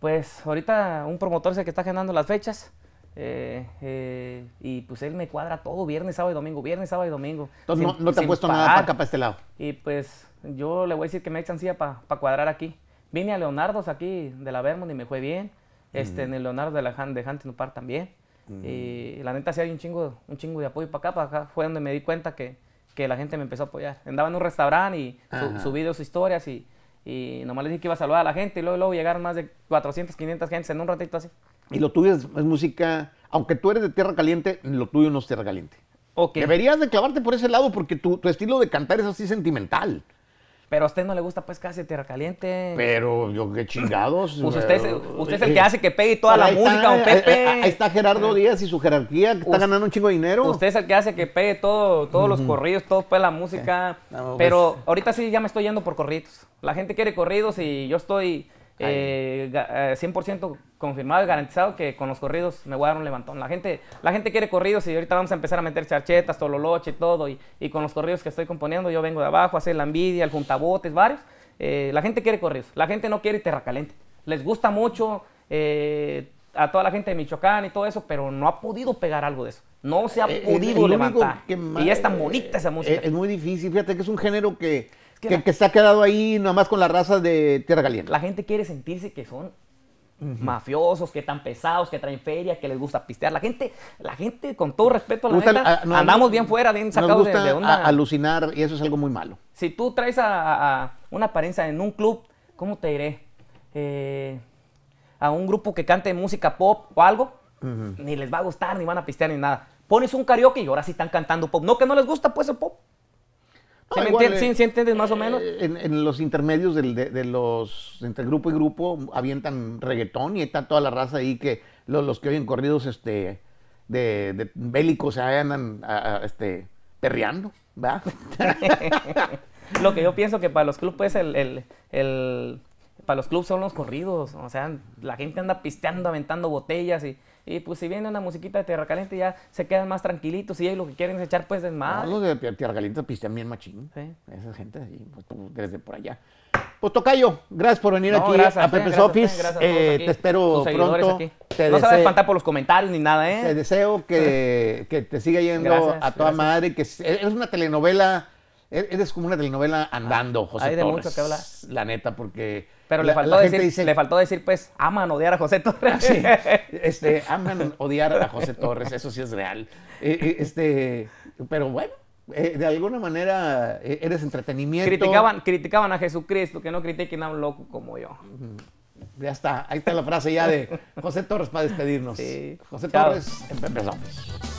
Pues ahorita un promotor se que está generando las fechas. Eh, eh, y pues él me cuadra todo viernes, sábado y domingo, viernes, sábado y domingo. Entonces no, no, te ha puesto nada para acá, para este lado. Y pues yo le voy a decir que me echan silla para cuadrar aquí. Vine a Leonardo's aquí de la Vermont y me fue bien. Este, En el Leonardo de, la, de Huntington Park también. Y la neta sí hay un chingo, un chingo de apoyo para acá, para acá. Fue donde me di cuenta que, que la gente me empezó a apoyar. Andaba en un restaurante y su, sus historias y, y nomás le dije que iba a saludar a la gente y luego, luego llegaron más de 400, 500 gentes en un ratito así. Y lo tuyo es, música, aunque tú eres de tierra caliente, lo tuyo no es tierra caliente. Okay. Deberías de clavarte por ese lado porque tu, estilo de cantar es así sentimental. Pero a usted no le gusta pues casi Tierra Caliente. Pero yo qué chingados. [laughs] Pues, usted, es, el eh, que hace que pegue toda la música, don Pepe. Ahí, está Gerardo Díaz y su jerarquía, que está ganando un chingo de dinero. Usted es el que hace que pegue todo, todos los corridos, todo pues la música. Eh, pues. pero ahorita sí ya me estoy yendo por corridos. La gente quiere corridos y yo estoy 100% eh, eh, confirmado y garantizado que con los corridos me voy a dar un levantón. La gente, la gente quiere corridos y ahorita vamos a empezar a meter charchetas, tololoche y todo. Y, con los corridos que estoy componiendo, yo vengo de abajo, hacer la envidia, el juntabotes, varios. Eh, la gente quiere corridos, la gente no quiere terracalente, Les gusta mucho a toda la gente de Michoacán y todo eso, pero no ha podido pegar algo de eso. No se ha podido levantar. y es tan bonita esa música. Es muy difícil, fíjate que es un género que que, se ha quedado ahí nomás con la raza de Tierra Caliente. La gente quiere sentirse que son mafiosos, que están pesados, que traen feria, que les gusta pistear. La gente, la gente con todo respeto a la andamos bien fuera, bien sacados de, de, A, alucinar y eso es algo muy malo. Si tú traes a, una apariencia en un club, ¿cómo te diré? Eh, a un grupo que cante música pop o algo, ni les va a gustar, ni van a pistear, ni nada. Pones un karaoke y ahora sí están cantando pop. No que no les gusta, pues el pop. Ah, ¿Se, eh, entiendes más o eh, menos? en, los intermedios de, los, entre grupo y grupo, avientan reggaetón y está toda la raza ahí que los, que oyen corridos este, de, bélicos se andan este, perreando, ¿verdad? [laughs] Lo que yo pienso que para los clubes pues, el, el, para los clubes son los corridos. O sea, la gente anda pisteando, aventando botellas y y pues si viene una musiquita de Tierra Caliente ya se quedan más tranquilitos y ellos lo que quieren es echar pues más. No, los de Tierra Caliente pistean bien machín. Sí. Esa gente pues, desde por allá. Pues Tocayo, gracias por venir aquí gracias, a Pepe's Office. Gracias, eh, te espero pronto. Te no se va a espantar por los comentarios ni nada, ¿eh? Te deseo que, [laughs] que te siga yendo a toda madre. Que eres una telenovela, e-, eres como una telenovela andando, José Hay de mucho que hablar. La neta, porque pero le, faltó decir, le faltó decir, pues, aman odiar a José Torres. [laughs] este, aman odiar a José Torres, eso sí es real. Eh, eh, este, pero bueno, eh, de alguna manera eres entretenimiento. Criticaban, criticaban a Jesucristo, que no critiquen a un loco como yo. Ya está, ahí está la frase ya de José Torres para despedirnos. José Torres, empezamos.